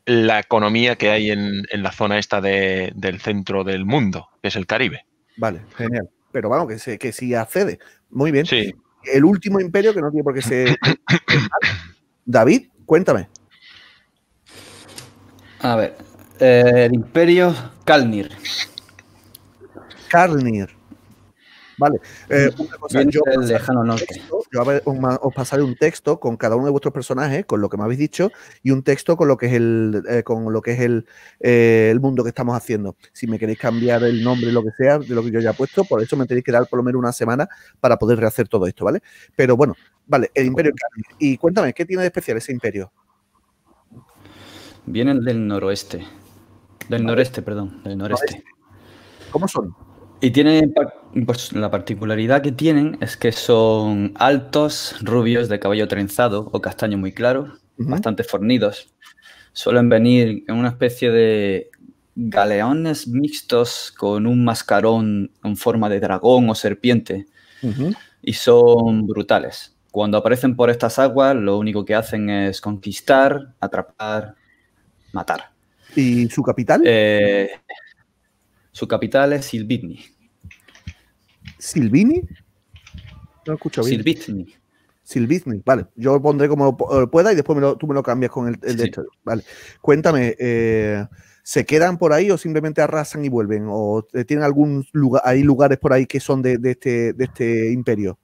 S4: la economía que hay en, la zona esta de, del centro del mundo, que es el Caribe. Vale,
S1: genial. Pero vamos, que, que sí accede. Muy bien. Sí el último imperio que no tiene por qué ser. David, cuéntame. A ver, eh, el imperio Kalnir. Kalnir. Vale. Eh, cosa, yo, os yo os, pasaré un texto con cada uno de vuestros personajes, con lo que me habéis dicho, y un texto con lo que es el, eh, con lo que es el, eh, el, mundo que estamos haciendo. Si me queréis cambiar el nombre, lo que sea, de lo que yo ya he puesto, por eso me tenéis que dar por lo menos una semana para poder rehacer todo esto, ¿vale? Pero bueno, vale, el imperio. Y cuéntame, ¿qué tiene de
S3: especial ese imperio? Vienen del noroeste. Del noreste, perdón, del noreste. ¿Cómo son? Y tienen, pues, la particularidad que tienen es que son altos, rubios, de cabello trenzado o castaño muy claro, bastante fornidos. Suelen venir en una especie de galeones mixtos con un mascarón en forma de dragón o serpiente y son brutales. Cuando aparecen por estas aguas, lo único que hacen es conquistar, atrapar, matar. ¿Y su capital? Eh, su capital es Silvitni. ¿Silvini? No escucho bien. Silvitni.
S1: Silvitni, vale. Yo pondré como pueda y después tú me lo cambias con el, texto. Vale. Cuéntame, eh, ¿se quedan por ahí o simplemente arrasan y vuelven? ¿O eh, tienen algún lugar, hay lugares por ahí que son de, este, este, imperio?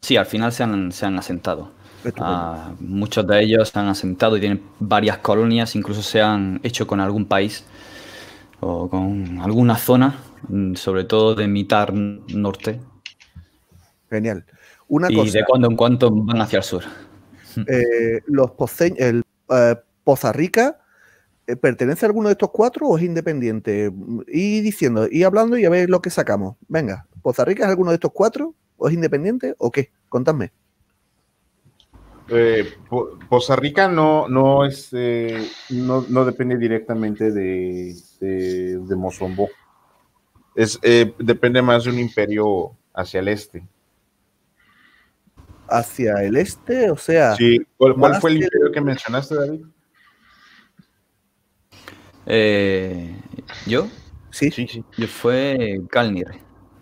S3: Sí, al final se han, asentado. Ah, muchos de ellos se han asentado y tienen varias colonias, incluso se han hecho con algún país o con alguna zona, mm, sobre todo de mitad norte. Genial. Una y de cuando en cuanto van hacia el sur.
S1: Eh, los el, eh, Poza Rica eh, pertenece a alguno de estos cuatro o es independiente? Y diciendo, y hablando y a ver lo que sacamos. Venga, Poza Rica es alguno de estos cuatro o es independiente o qué? Contadme.
S2: Poza Rica no, no, es, no depende directamente de, este, de Mozombo. Es, eh, depende más de un imperio hacia el este.
S1: ¿Hacia el este? O sea.
S3: ¿cuál, fue
S2: el imperio que mencionaste, David?
S3: Eh, ¿Yo? Sí. sí, sí. Yo fue Calnir.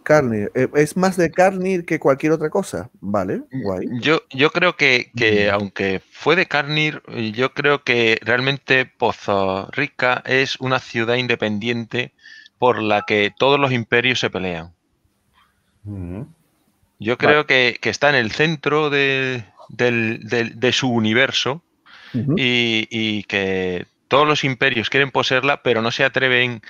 S3: Carnir.
S1: Eh, es más de Carnir que cualquier otra cosa, ¿vale? Mm, Guay.
S4: Yo, yo creo que, aunque fue de Carnir, yo creo que realmente Pozo Rica es una ciudad independiente por la que todos los imperios se pelean. Yo creo que, está en el centro de, su universo y, y que todos los imperios quieren poseerla, pero no se atreven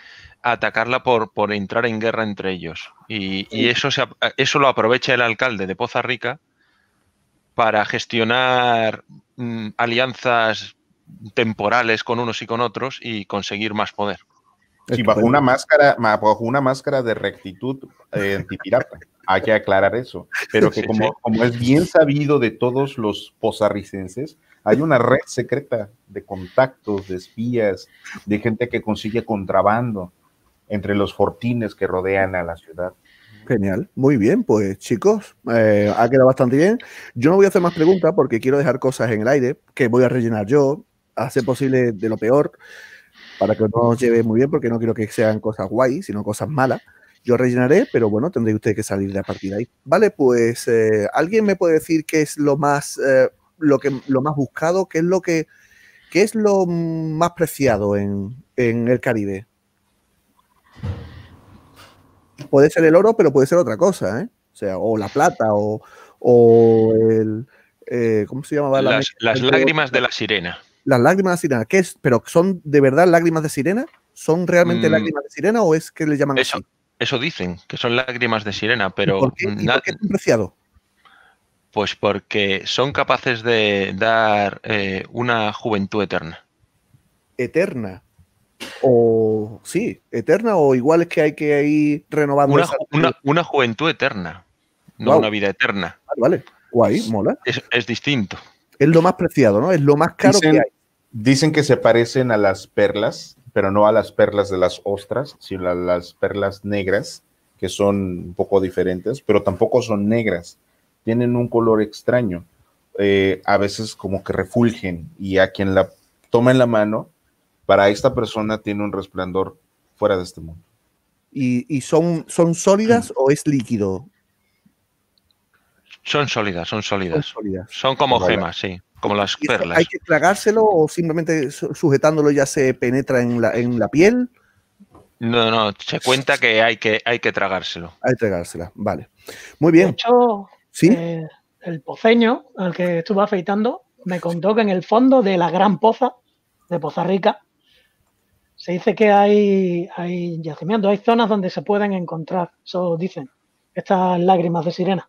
S4: atacarla por, por entrar en guerra entre ellos. Y, eso, se, eh, eso lo aprovecha el alcalde de Poza Rica para gestionar mm, alianzas temporales con unos y con otros y conseguir más poder. Y bajo una
S2: máscara, una máscara de rectitud eh, antipirata. Hay que aclarar eso. Pero que como, como es bien sabido de todos los pozarricenses, hay una red secreta de contactos, de espías, de gente que consigue contrabando, entre los fortines que rodean a la ciudad.
S1: Genial, muy bien, pues chicos, eh, ha quedado bastante bien. Yo no voy a hacer más preguntas porque quiero dejar cosas en el aire que voy a rellenar yo, hacer posible de lo peor, para que no lleve muy bien, porque no quiero que sean cosas guay, sino cosas malas. Yo rellenaré, pero bueno, tendré usted que salir de la partida ahí. Vale, pues eh, alguien me puede decir qué es lo más, eh, lo que, lo más buscado, qué es lo que, qué es lo más preciado en el Caribe. Puede ser el oro, pero puede ser otra cosa, ¿eh? O sea, o la plata, o, el... Eh, ¿Cómo se llamaba? las, lágrimas
S4: de la sirena.
S1: Las lágrimas de la sirena, ¿qué es? ¿Pero son de verdad lágrimas de sirena? ¿Son realmente mm. lágrimas de sirena o es que le llaman eso?
S4: Eso dicen, que son lágrimas de sirena, pero... ¿Por qué, preciado? Pues porque son capaces de dar eh, una juventud eterna.
S1: ¿Eterna? o sí, eterna, o igual que hay que ir renovando.
S4: Una, juventud eterna, no una vida eterna. Vale, guay, mola. Es, distinto.
S2: Es
S1: lo más preciado, ¿no? Es lo más caro dicen, que
S2: Dicen que se parecen a las perlas, pero no a las perlas de las ostras, sino a las perlas negras, que son un poco diferentes, pero tampoco son negras. Tienen un color extraño. Eh, a veces como que refulgen y a quien la toma en la mano para esta persona tiene un resplandor fuera de este mundo.
S1: ¿Y, son, sólidas mm. o es líquido?
S4: Son sólidas, son sólidas. Son, como gemas, sí, como las perlas. ¿Hay que
S1: tragárselo o simplemente sujetándolo ya se penetra en la, piel?
S4: No, no, se cuenta que hay que, hay que tragárselo.
S1: Hay que tragársela, vale. Muy bien.
S5: De ¿Sí? Eh, el poceño al que estuve afeitando me contó que en el fondo de la gran poza de Poza Rica se dice que hay, hay yacimientos, hay zonas donde se pueden encontrar, eso dicen, estas lágrimas de sirena.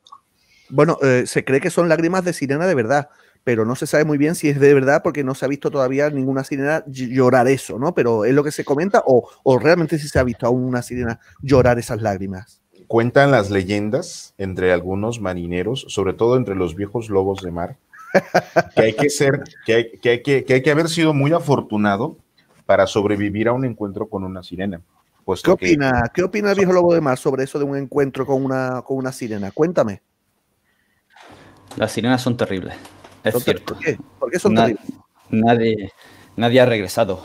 S1: Bueno, eh, se cree que son lágrimas de sirena de verdad, pero no se sabe muy bien si es de verdad porque no se ha visto todavía ninguna sirena llorar eso, ¿no? Pero es lo que se comenta o, realmente si se ha visto aún una sirena llorar esas lágrimas.
S2: Cuentan las leyendas entre algunos marineros, sobre todo entre los viejos lobos de mar, que hay que ser, que hay que, que, hay que haber sido muy afortunado para sobrevivir a un
S1: encuentro con una sirena. ¿Qué opina, ¿Qué opina el viejo lobo de mar sobre eso de un encuentro con una, con una sirena? Cuéntame.
S3: Las sirenas son terribles. Es cierto. ¿Por qué? ¿Por qué son terribles? Nadie, nadie ha regresado.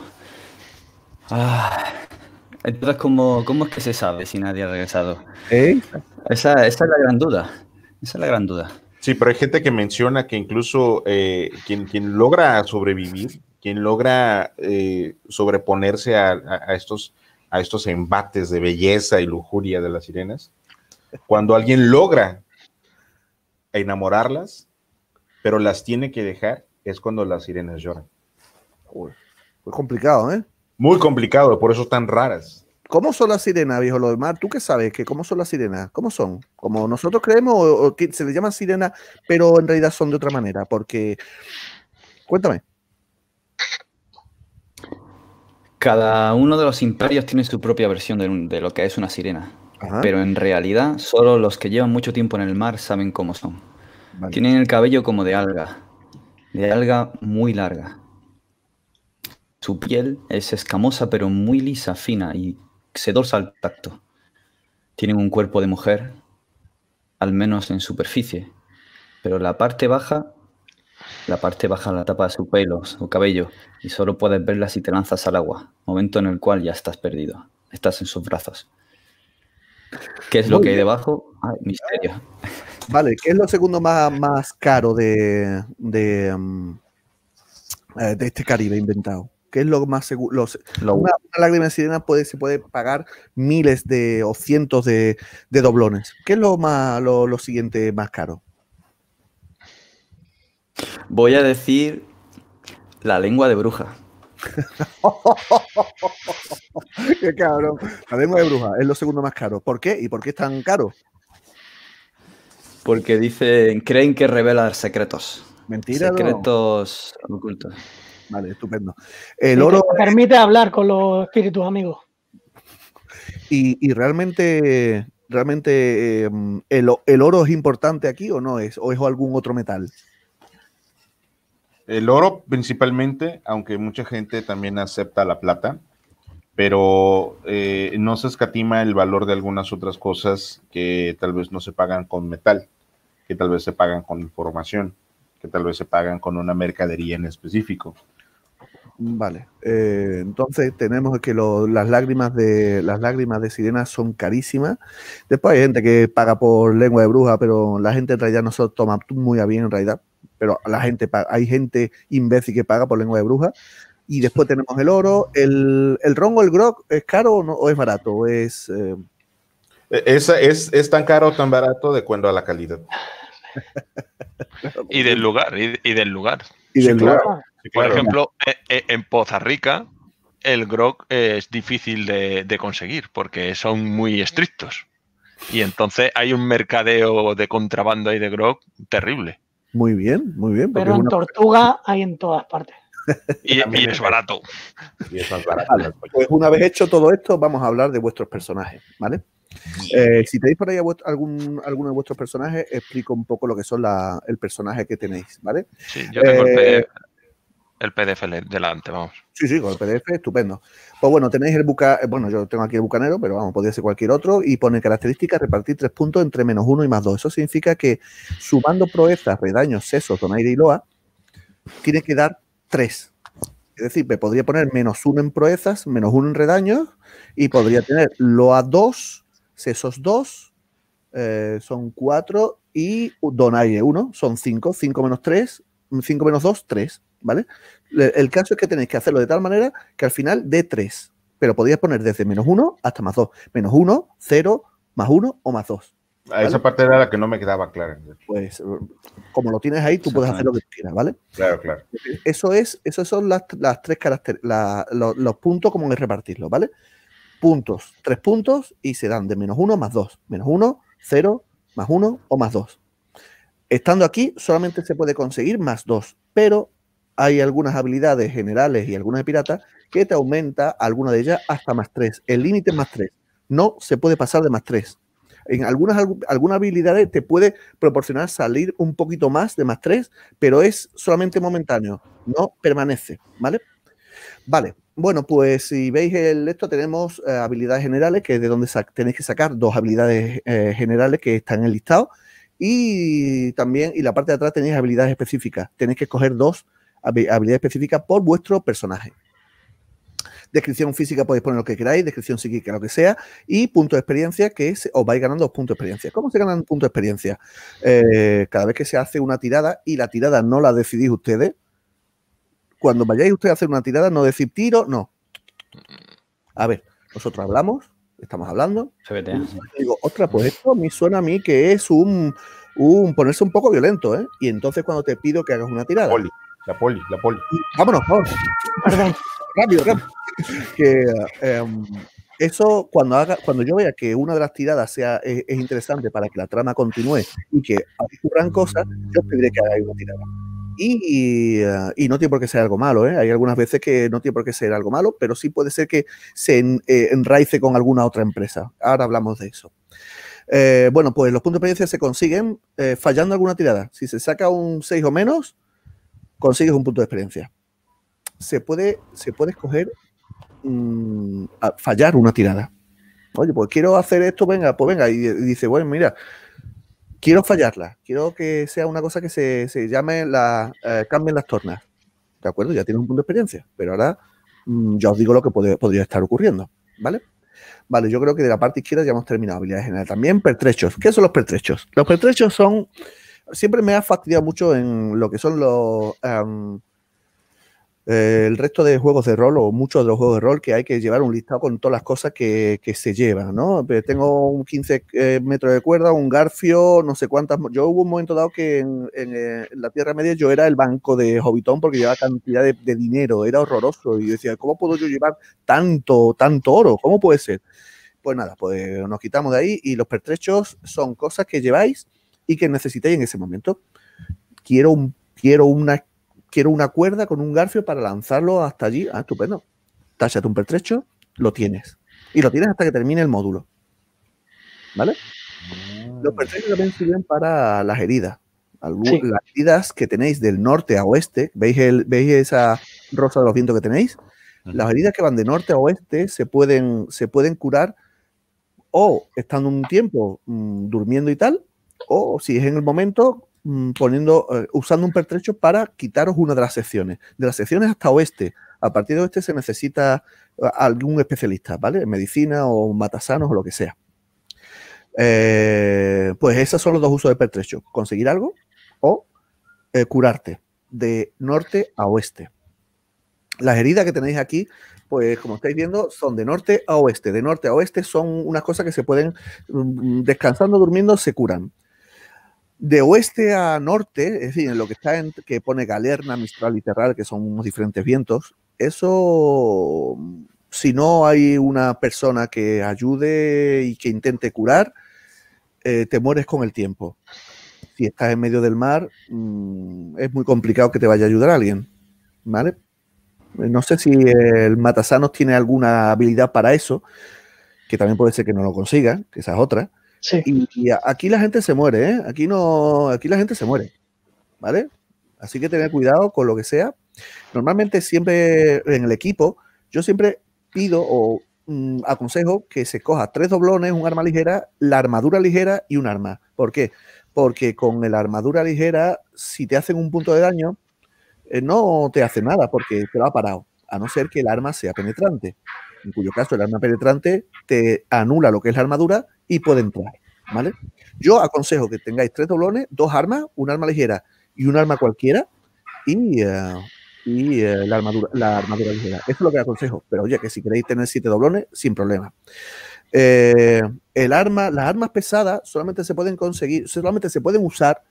S3: Ah, entonces, ¿cómo, ¿cómo, es que se sabe si nadie ha regresado? ¿Eh? Esa, es la gran duda. Esa es la gran duda. Sí, pero hay gente que menciona que incluso eh,
S2: quien, quien logra sobrevivir quien logra eh, sobreponerse a, estos, a estos embates de belleza y lujuria de las sirenas, cuando alguien logra enamorarlas, pero las tiene que dejar,
S1: es cuando las sirenas lloran. muy complicado, ¿eh? Muy complicado, por eso tan raras. ¿Cómo son las sirenas, viejo mar? ¿Tú qué sabes? ¿Cómo son las sirenas? ¿Cómo son? ¿Como nosotros creemos se les llama sirena, pero en realidad son de otra manera? Porque, cuéntame.
S3: Cada uno de los imperios tiene su propia versión de, lo que es una sirena. Pero en realidad, solo los que llevan mucho tiempo en el mar saben cómo son. Tienen el cabello como de alga, de alga muy larga. Su piel es escamosa, pero muy lisa, fina y sedosa al tacto. Tienen un cuerpo de mujer, al menos en superficie, pero la parte baja la parte baja de la tapa de su pelo, su cabello, y solo puedes verla si te lanzas al agua, momento en el cual ya estás perdido. Estás en sus brazos. ¿Qué es lo que hay debajo? Ay, ah, misterio.
S1: Vale, ¿qué es lo segundo más, más caro de, de, mm, eh, este Caribe inventado? ¿Qué es lo más seguro? Una, lágrima de sirena puede, se puede pagar miles de o cientos de, de doblones. ¿Qué es lo, más, lo siguiente más caro?
S3: Voy a decir la lengua de bruja.
S1: ¡Qué cabrón! La lengua de bruja es lo segundo más caro. ¿Por qué? ¿Y por qué es tan caro?
S3: Porque dicen, creen que revela secretos. Mentira. Secretos ocultos. Vale, estupendo. El oro.
S5: permite hablar con los espíritus amigos.
S1: Y, y realmente, realmente em, el, el, oro es importante aquí o no es, o es algún otro metal.
S2: El oro principalmente, aunque mucha gente también acepta la plata, pero eh, no se escatima el valor de algunas otras cosas que tal vez no se pagan con metal, que tal vez se pagan con información, que tal vez se pagan con una mercadería en específico.
S1: Vale. Eh, entonces tenemos que lo, las lágrimas de las lágrimas de sirena son carísimas. Después hay gente que paga por lengua de bruja, pero la gente en realidad no se toma muy a bien en realidad. Pero la gente hay gente imbécil que paga por lengua de bruja. Y después tenemos el oro. ¿El, el ron o el grog es caro o, no, es barato? Eh? E, es, es, tan caro o tan
S2: barato de cuando a la calidad.
S4: y del lugar, y del lugar. Por ejemplo, eh, eh, en Poza Rica el grog es difícil de, conseguir porque son muy estrictos. Y entonces hay un mercadeo de contrabando y de grog terrible.
S1: Muy bien, muy bien. Pero en
S5: Tortuga hay en todas partes.
S4: y, es barato. barato. Pues una vez
S1: hecho todo esto, vamos a hablar de vuestros personajes, ¿vale? Eh, si tenéis por ahí algún, alguno de vuestros personajes, explico un poco lo que son el personaje que tenéis, ¿vale? Sí, yo tengo el, eh,
S4: PDF, delante, vamos.
S1: Sí, sí, con el PDF, estupendo. Pues bueno, tenéis el buca, eh, bueno, yo tengo aquí el bucanero, pero vamos, podría ser cualquier otro, y pone características repartir tres puntos entre menos uno y más dos. Eso significa que sumando proezas, redaños, sesos, donaire y loa, tiene que dar tres. Es decir, me podría poner menos uno en proezas, menos uno en redaños, y podría tener loa dos esos dos eh, son cuatro y hay uno, son cinco, cinco menos tres, cinco menos dos, tres, ¿vale? El caso es que tenéis que hacerlo de tal manera que al final dé tres, pero podías poner desde menos uno hasta más dos, menos uno, cero, más uno o más dos.
S2: Esa parte era la que no me quedaba clara.
S1: Pues como lo tienes ahí, tú puedes hacer lo que quieras, ¿vale? Claro, claro. Eso es, esos son las, tres características, los, puntos como en repartirlo, ¿vale? puntos, tres puntos y se dan de menos uno más dos, menos uno, cero, más uno o más dos. Estando aquí solamente se puede conseguir más dos, pero hay algunas habilidades generales y algunas de piratas que te aumenta alguna de ellas hasta más tres. El límite es más tres. No se puede pasar de más tres. En algunas, algunas habilidades te puede proporcionar salir un poquito más de más tres, pero es solamente momentáneo, no permanece, ¿vale? Vale, bueno, pues si veis el esto tenemos eh, habilidades generales, que es de donde tenéis que sacar dos habilidades eh, generales que están en el listado. Y también, y la parte de atrás tenéis habilidades específicas. Tenéis que escoger dos habilidades específicas por vuestro personaje. Descripción física podéis poner lo que queráis, descripción psíquica, lo que sea, y punto de experiencia que os vais ganando puntos de experiencia. ¿Cómo se ganan puntos de experiencia? Eh, cada vez que se hace una tirada y la tirada no la decidís ustedes, cuando vayáis ustedes a hacer una tirada, no decir tiro, no. A ver, nosotros hablamos, estamos hablando. Se vete, Digo, ostras, pues esto a mí suena a mí que es un, ponerse un poco violento, ¿eh? Y entonces cuando te pido que hagas una tirada. La Poli, la poli, la poli. Vámonos, vámonos. Perdón, rápido, rápido. Em, eso, cuando, haga, cuando yo vea que una de las tiradas sea, es, interesante para que la trama continúe y que ocurran cosas, yo pediré que hagáis una tirada. Ah, y, no tiene por qué ser algo malo, ¿eh? Hay algunas veces que no tiene por qué ser algo malo, pero sí puede ser que se eh, enraice con alguna otra empresa. Ahora hablamos de eso. Eh, bueno, pues los puntos de experiencia se consiguen eh, fallando alguna tirada. Si se saca un 6 o menos, consigues un punto de experiencia. Se puede, se puede escoger mm, fallar una tirada. Oye, pues quiero hacer esto, venga, pues venga. y dice, bueno, mira, quiero fallarla, quiero que sea una cosa que se, llame la eh, cambien las tornas. ¿De acuerdo? Ya tiene un punto de experiencia, pero ahora mm, yo os digo lo que podría estar ocurriendo, ¿vale? Vale, yo creo que de la parte izquierda ya hemos terminado. Habilidades generales también, pertrechos. ¿Qué son los pertrechos? Los pertrechos son. Siempre me ha fastidiado mucho en lo que son los. Em, eh, el resto de juegos de rol o muchos de los juegos de rol que hay que llevar un listado con todas las cosas que, se llevan, ¿no? Pues tengo un 15 eh, metros de cuerda, un garfio, no sé cuántas. Yo hubo un momento dado que eh, en, la Tierra Media yo era el banco de Hobbiton porque llevaba cantidad de, dinero, era horroroso. Y yo decía, ¿cómo puedo yo llevar tanto, tanto oro? ¿Cómo puede ser? Pues nada, pues nos quitamos de ahí y los pertrechos son cosas que lleváis y que necesitáis en ese momento. Quiero un quiero una quiero una cuerda con un garfio para lanzarlo hasta allí. Ah, estupendo. Tachate un pertrecho, lo tienes. Y lo tienes hasta que termine el módulo. ¿Vale? Ah. Los pertrechos también sirven para las heridas. Las heridas que tenéis del norte a oeste, ¿veis, esa rosa de los vientos que tenéis? Las heridas que van de norte a oeste se pueden, se pueden curar o estando un tiempo mm, durmiendo y tal, o si es en el momento, Mm, poniendo, eh, usando un pertrecho para quitaros una de las secciones. De las secciones hasta oeste. A partir de oeste se necesita eh, algún especialista, ¿vale? Medicina o matasanos o lo que sea. Eh, pues esos son los dos usos de pertrecho. Conseguir algo o curarte de norte a oeste. Las heridas que tenéis aquí, pues como estáis viendo, son de norte a oeste. De norte a oeste son unas cosas que se pueden, mm, descansando, durmiendo, se curan de oeste a norte, es decir, en lo que está que pone Galerna, Mistral y Terral, que son unos diferentes vientos, eso, si no hay una persona que ayude y que intente curar, eh, te mueres con el tiempo. Si estás en medio del mar, mm, es muy complicado que te vaya a ayudar alguien, ¿vale? Eh, no sé si el Matasanos tiene alguna habilidad para eso, que también puede ser que no lo consiga, que esa es otra y, aquí la gente se muere, ¿eh? Aquí no, aquí la gente se muere, ¿vale? Así que tener cuidado con lo que sea. Normalmente siempre en el equipo, yo siempre pido o mm, aconsejo que se coja tres doblones, un arma ligera, la armadura ligera y un arma. ¿Por qué? Porque con la armadura ligera, si te hacen un punto de daño, eh, no te hace nada porque te lo ha parado, a no ser que el arma sea penetrante en cuyo caso el arma penetrante te anula lo que es la armadura y puede entrar, ¿vale? Yo aconsejo que tengáis tres doblones, dos armas, una arma ligera y un arma cualquiera y, eh, y eh, la, armadura, la armadura ligera. Eso es lo que aconsejo, pero oye, que si queréis tener siete doblones, sin problema. Eh, el arma, las armas pesadas solamente se pueden conseguir, solamente se pueden usar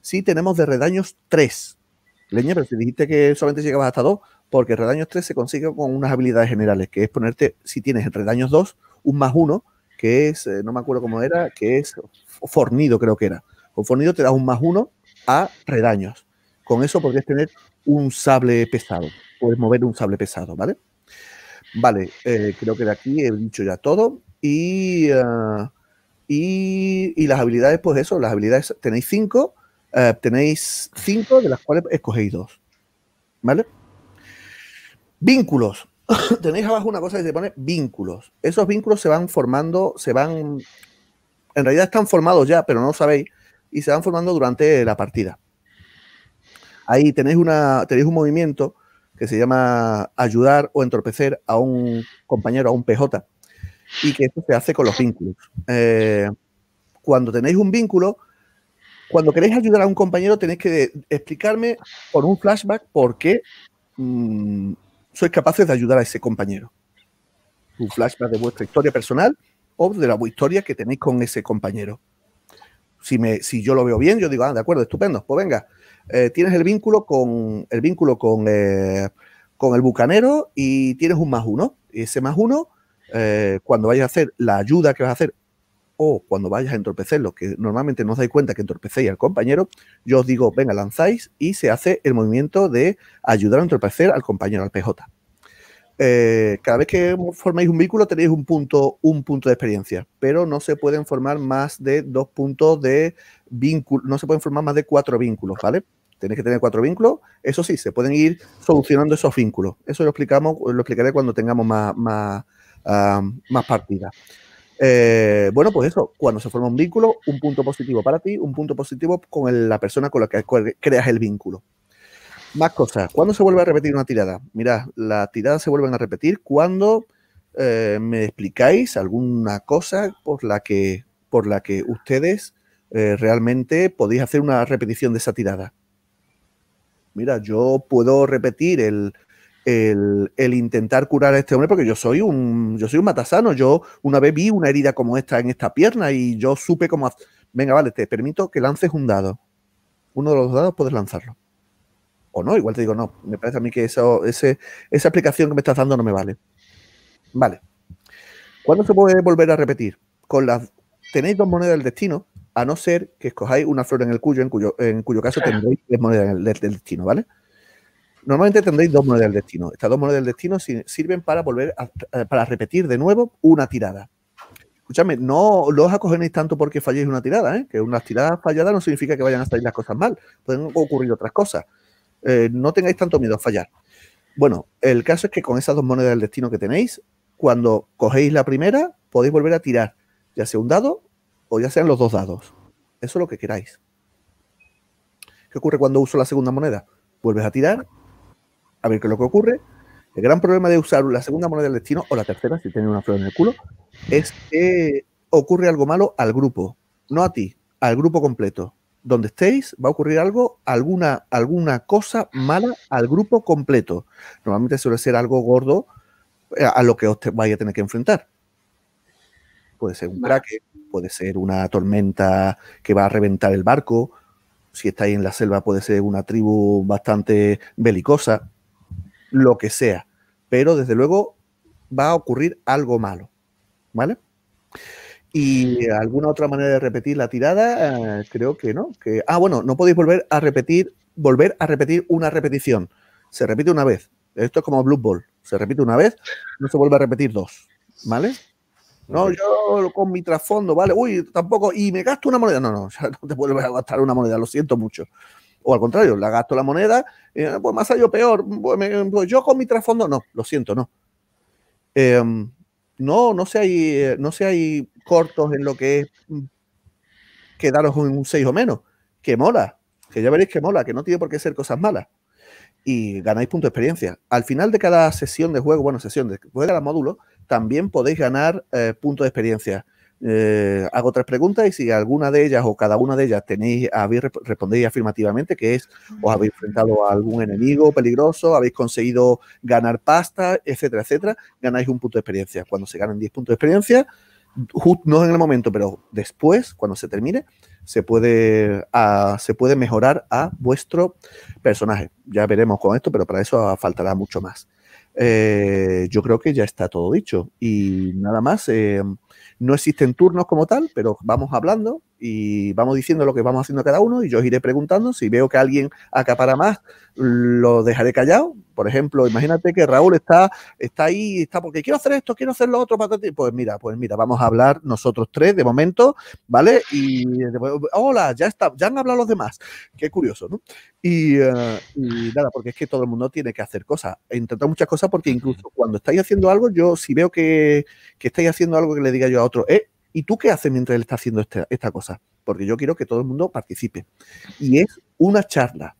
S1: si tenemos de redaños tres. Leña, pero si dijiste que solamente llegabas hasta dos porque redaños 3 se consigue con unas habilidades generales, que es ponerte, si tienes redaños 2, un más 1, que es, eh, no me acuerdo cómo era, que es fornido, creo que era. Con fornido te das un más 1 a redaños. Con eso podrías tener un sable pesado, puedes mover un sable pesado, ¿vale? Vale, eh, creo que de aquí he dicho ya todo. Y, eh, y, las habilidades, pues eso, las habilidades tenéis 5, tenéis 5 de las cuales escogéis dos. ¿Vale? Vínculos. Tenéis abajo una cosa que se pone vínculos. Esos vínculos se van formando, se van. En realidad están formados ya, pero no lo sabéis. Y se van formando durante la partida. Ahí tenéis, una, tenéis un movimiento que se llama ayudar o entorpecer a un compañero, a un PJ. Y que eso se hace con los vínculos. Eh, cuando tenéis un vínculo, cuando queréis ayudar a un compañero, tenéis que explicarme por un flashback por qué mm, sois capaces de ayudar a ese compañero. Un flashback de vuestra historia personal o de la historia que tenéis con ese compañero. Si, me, si yo lo veo bien, yo digo, ah, de acuerdo, estupendo, pues venga, eh, tienes el vínculo con el vínculo con, eh, con el bucanero y tienes un más uno. Y ese más uno, eh, cuando vayas a hacer la ayuda que vas a hacer cuando vayas a entorpecerlo, que normalmente no os dais cuenta que entorpecéis al compañero, yo os digo, venga, lanzáis y se hace el movimiento de ayudar a entorpecer al compañero, al PJ. Eh, cada vez que formáis un vínculo tenéis un punto, un punto de experiencia, pero no se pueden formar más de dos puntos de vínculo, no se pueden formar más de cuatro vínculos, ¿vale? Tenéis que tener cuatro vínculos, eso sí, se pueden ir solucionando esos vínculos. Eso lo explicamos, lo explicaré cuando tengamos más, más, ah, más partidas. Eh, bueno, pues eso, cuando se forma un vínculo, un punto positivo para ti, un punto positivo con la persona con la que creas el vínculo. Más cosas, ¿cuándo se vuelve a repetir una tirada? Mirad, las tiradas se vuelven a repetir cuando eh, me explicáis alguna cosa por la que, por la que ustedes eh, realmente podéis hacer una repetición de esa tirada. Mira, yo puedo repetir el, el, intentar curar a este hombre, porque yo soy un, yo soy un matasano. Yo una vez vi una herida como esta en esta pierna y yo supe cómo. Venga, vale, te permito que lances un dado. Uno de los dados puedes lanzarlo. O no, igual te digo, no. Me parece a mí que eso, ese, esa explicación que me estás dando no me vale. Vale. ¿Cuándo se puede volver a repetir? Con las. Tenéis dos monedas del destino, a no ser que escojáis una flor en el cuyo, en cuyo, en cuyo caso tendréis tres monedas del destino, ¿vale? Normalmente tendréis dos monedas del destino. Estas dos monedas del destino sirven para volver para repetir de nuevo una tirada. Escúchame, no, los os acogenéis tanto porque falléis una tirada, ¿eh? que una tirada fallada no significa que vayan a salir las cosas mal. Pueden ocurrir otras cosas. Eh, no tengáis tanto miedo a fallar. Bueno, el caso es que con esas dos monedas del destino que tenéis, cuando cogéis la primera, podéis volver a tirar, ya sea un dado o ya sean los dos dados. Eso es lo que queráis. ¿Qué ocurre cuando uso la segunda moneda? Vuelves a tirar a ver qué es lo que ocurre. El gran problema de usar la segunda moneda del destino, o la tercera, si tiene una flor en el culo, es que ocurre algo malo al grupo, no a ti, al grupo completo. Donde estéis, va a ocurrir algo, alguna, alguna cosa mala al grupo completo. Normalmente suele ser algo gordo eh, a lo que os vaya a tener que enfrentar. Puede ser un craque, puede ser una tormenta que va a reventar el barco. Si estáis en la selva, puede ser una tribu bastante belicosa lo que sea. Pero desde luego va a ocurrir algo malo. ¿Vale? Y alguna otra manera de repetir la tirada, eh, creo que no. Que, ah, bueno, no podéis volver a repetir, volver a repetir una repetición. Se repite una vez. Esto es como Blue Ball. Se repite una vez, no se vuelve a repetir dos. ¿Vale? No, yo con mi trasfondo, ¿vale? Uy, tampoco. Y me gasto una moneda. No, no, no te vuelves a gastar una moneda, lo siento mucho. O al contrario, la gasto la moneda, eh, pues más allá peor, pues pues yo con mi trasfondo, no, lo siento, no. Em, no, no se eh, hay, no se hay cortos en lo que es mm, quedaros en un 6 o menos, que mola, que ya veréis que mola, que no tiene por qué ser cosas malas. Y ganáis puntos de experiencia. Al final de cada sesión de juego, bueno, sesión de juego, cada módulo, también podéis ganar eh, puntos de experiencia. Eh, hago tres preguntas y si alguna de ellas o cada una de ellas tenéis, habéis afirmativamente, que es, os habéis enfrentado a algún enemigo peligroso, habéis conseguido ganar pasta, etcétera, etcétera, ganáis un punto de experiencia. Cuando se ganan 10 puntos de experiencia, no en el momento, pero después, cuando se termine, se puede, se puede mejorar a vuestro personaje. Ya veremos con esto, pero para eso faltará mucho más. Eh, yo creo que ya está todo dicho. Y nada más. Eh, no existen turnos como tal, pero vamos hablando y vamos diciendo lo que vamos haciendo cada uno y yo os iré preguntando. Si veo que alguien acapara más, lo dejaré callado. Por ejemplo, imagínate que Raúl está, está ahí, está porque quiero hacer esto, quiero hacer lo otro. Pues mira, pues mira, vamos a hablar nosotros tres de momento, ¿vale? Y hola, ya está, ya han hablado los demás. Qué curioso, ¿no? Eh, y, nada, porque es que todo el mundo tiene que hacer cosas, intentar muchas cosas, porque incluso cuando estáis haciendo algo, yo si veo que, que estáis haciendo algo que le diga yo a otro, eh, ¿Y tú qué haces mientras él está haciendo este, esta, cosa? Porque yo quiero que todo el mundo participe. Y es una charla.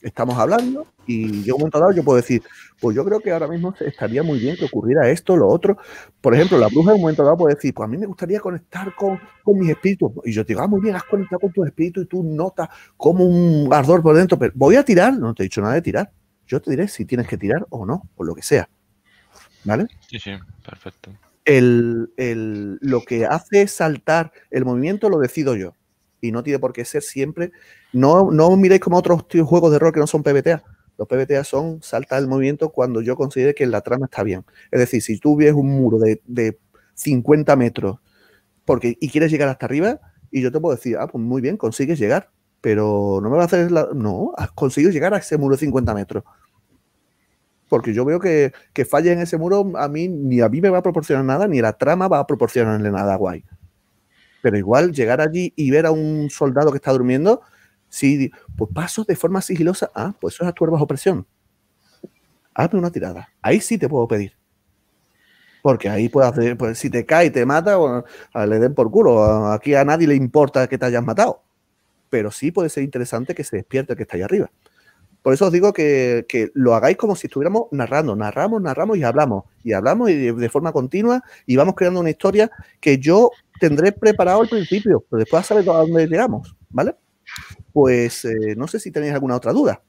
S1: Estamos hablando y yo un momento dado yo puedo decir, pues yo creo que ahora mismo estaría muy bien que ocurriera esto, lo otro. Por ejemplo, la bruja en un momento dado puede decir, pues a mí me gustaría conectar con, con mis espíritus. Y yo te digo, ah, muy bien, has conectado con tu espíritu y tú notas como un ardor por dentro. Pero voy a tirar, no te he dicho nada de tirar. Yo te diré si tienes que tirar o no, o lo que sea. ¿Vale?
S4: Sí, sí, perfecto
S1: el, lo que hace saltar el movimiento lo decido yo. Y no tiene por qué ser siempre. No, no miréis como otros juegos de rol que no son PBTA. Los PBTA son saltar el movimiento cuando yo considere que la trama está bien. Es decir, si tú ves un muro de, de 50 metros porque, y quieres llegar hasta arriba, y yo te puedo decir, ah, pues muy bien, consigues llegar, pero no me va a hacer la... No, has conseguido llegar a ese muro de 50 metros porque yo veo que, que en ese muro, a mí ni a mí me va a proporcionar nada, ni la trama va a proporcionarle nada guay. Pero igual llegar allí y ver a un soldado que está durmiendo, si pues paso de forma sigilosa, ah, pues eso es actuar bajo presión. Hazme una tirada, ahí sí te puedo pedir. Porque ahí puedes hacer, pues si te cae y te mata, le den por culo. Aquí a nadie le importa que te hayas matado. Pero sí puede ser interesante que se despierte el que está ahí arriba. Por eso os digo que, lo hagáis como si estuviéramos narrando, narramos, narramos y hablamos, y hablamos de, forma continua y vamos creando una historia que yo tendré preparado al principio, pero después a saber a dónde llegamos, ¿vale? Pues eh, no sé si tenéis alguna otra duda.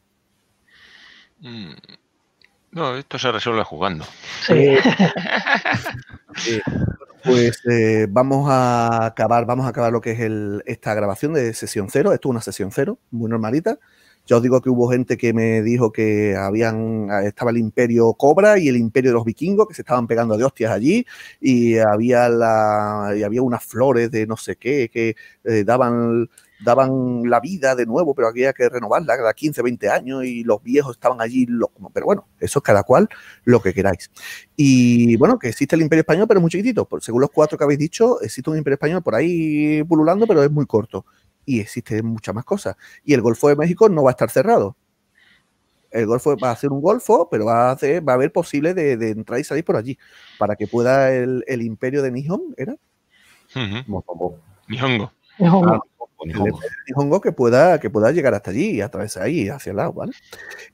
S4: Mm. No, esto se resuelve jugando. Eh,
S1: eh, pues vamos a acabar, vamos a acabar lo que es esta grabación de sesión cero. Esto es una sesión cero, muy normalita. Yo os digo que hubo gente que me dijo que habían, ah, estaba el imperio Cobra y el imperio de los vikingos que se estaban pegando de hostias allí y había, la, y había unas flores de no sé qué que eh, daban daban la vida de nuevo, pero había que renovarla cada 15, 20 años y los viejos estaban allí locos. Pero bueno, eso es cada cual lo que queráis. Y bueno, que existe el Imperio Español, pero es muy chiquitito. Según los cuatro que habéis dicho, existe un Imperio Español por ahí pululando, pero es muy corto y existen muchas más cosas. Y el Golfo de México no va a estar cerrado. El Golfo va a ser un golfo, pero va a, hacer, va a haber posible de, entrar y salir por allí, para que pueda el, imperio de Nihon, ¿era? Nihongo. Ah, Nihongo. que pueda, que pueda llegar hasta allí y atravesar ahí hacia el lado, ¿vale?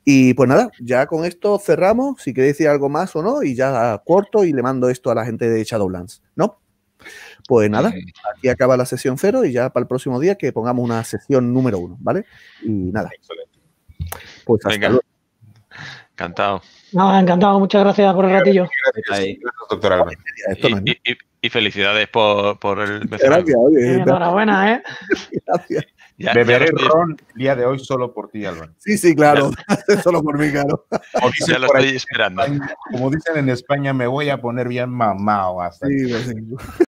S1: Y pues nada, ya con esto cerramos, si queréis decir algo más o no, y ya corto y le mando esto a la gente de Shadowlands, ¿no? Pues nada, aquí acaba la sesión cero y ya para el próximo día que pongamos una sesión número uno, ¿vale? Y nada. Excelente. Pues hasta Venga.
S4: Encantado.
S5: No, encantado, muchas gracias por el ratillo.
S1: Gracias, doctor Alba.
S4: Y, felicidades por, por el mecenazgo. Gracias,
S1: oye.
S5: enhorabuena, ¿eh?
S1: gracias. Ya, Beberé ron
S2: el día de hoy solo
S4: por ti, Alba.
S1: Sí, sí, claro. solo por mí,
S2: claro.
S4: Como ya lo estoy esperando. Como
S2: dicen en España, me voy a poner bien mamado hasta. sí.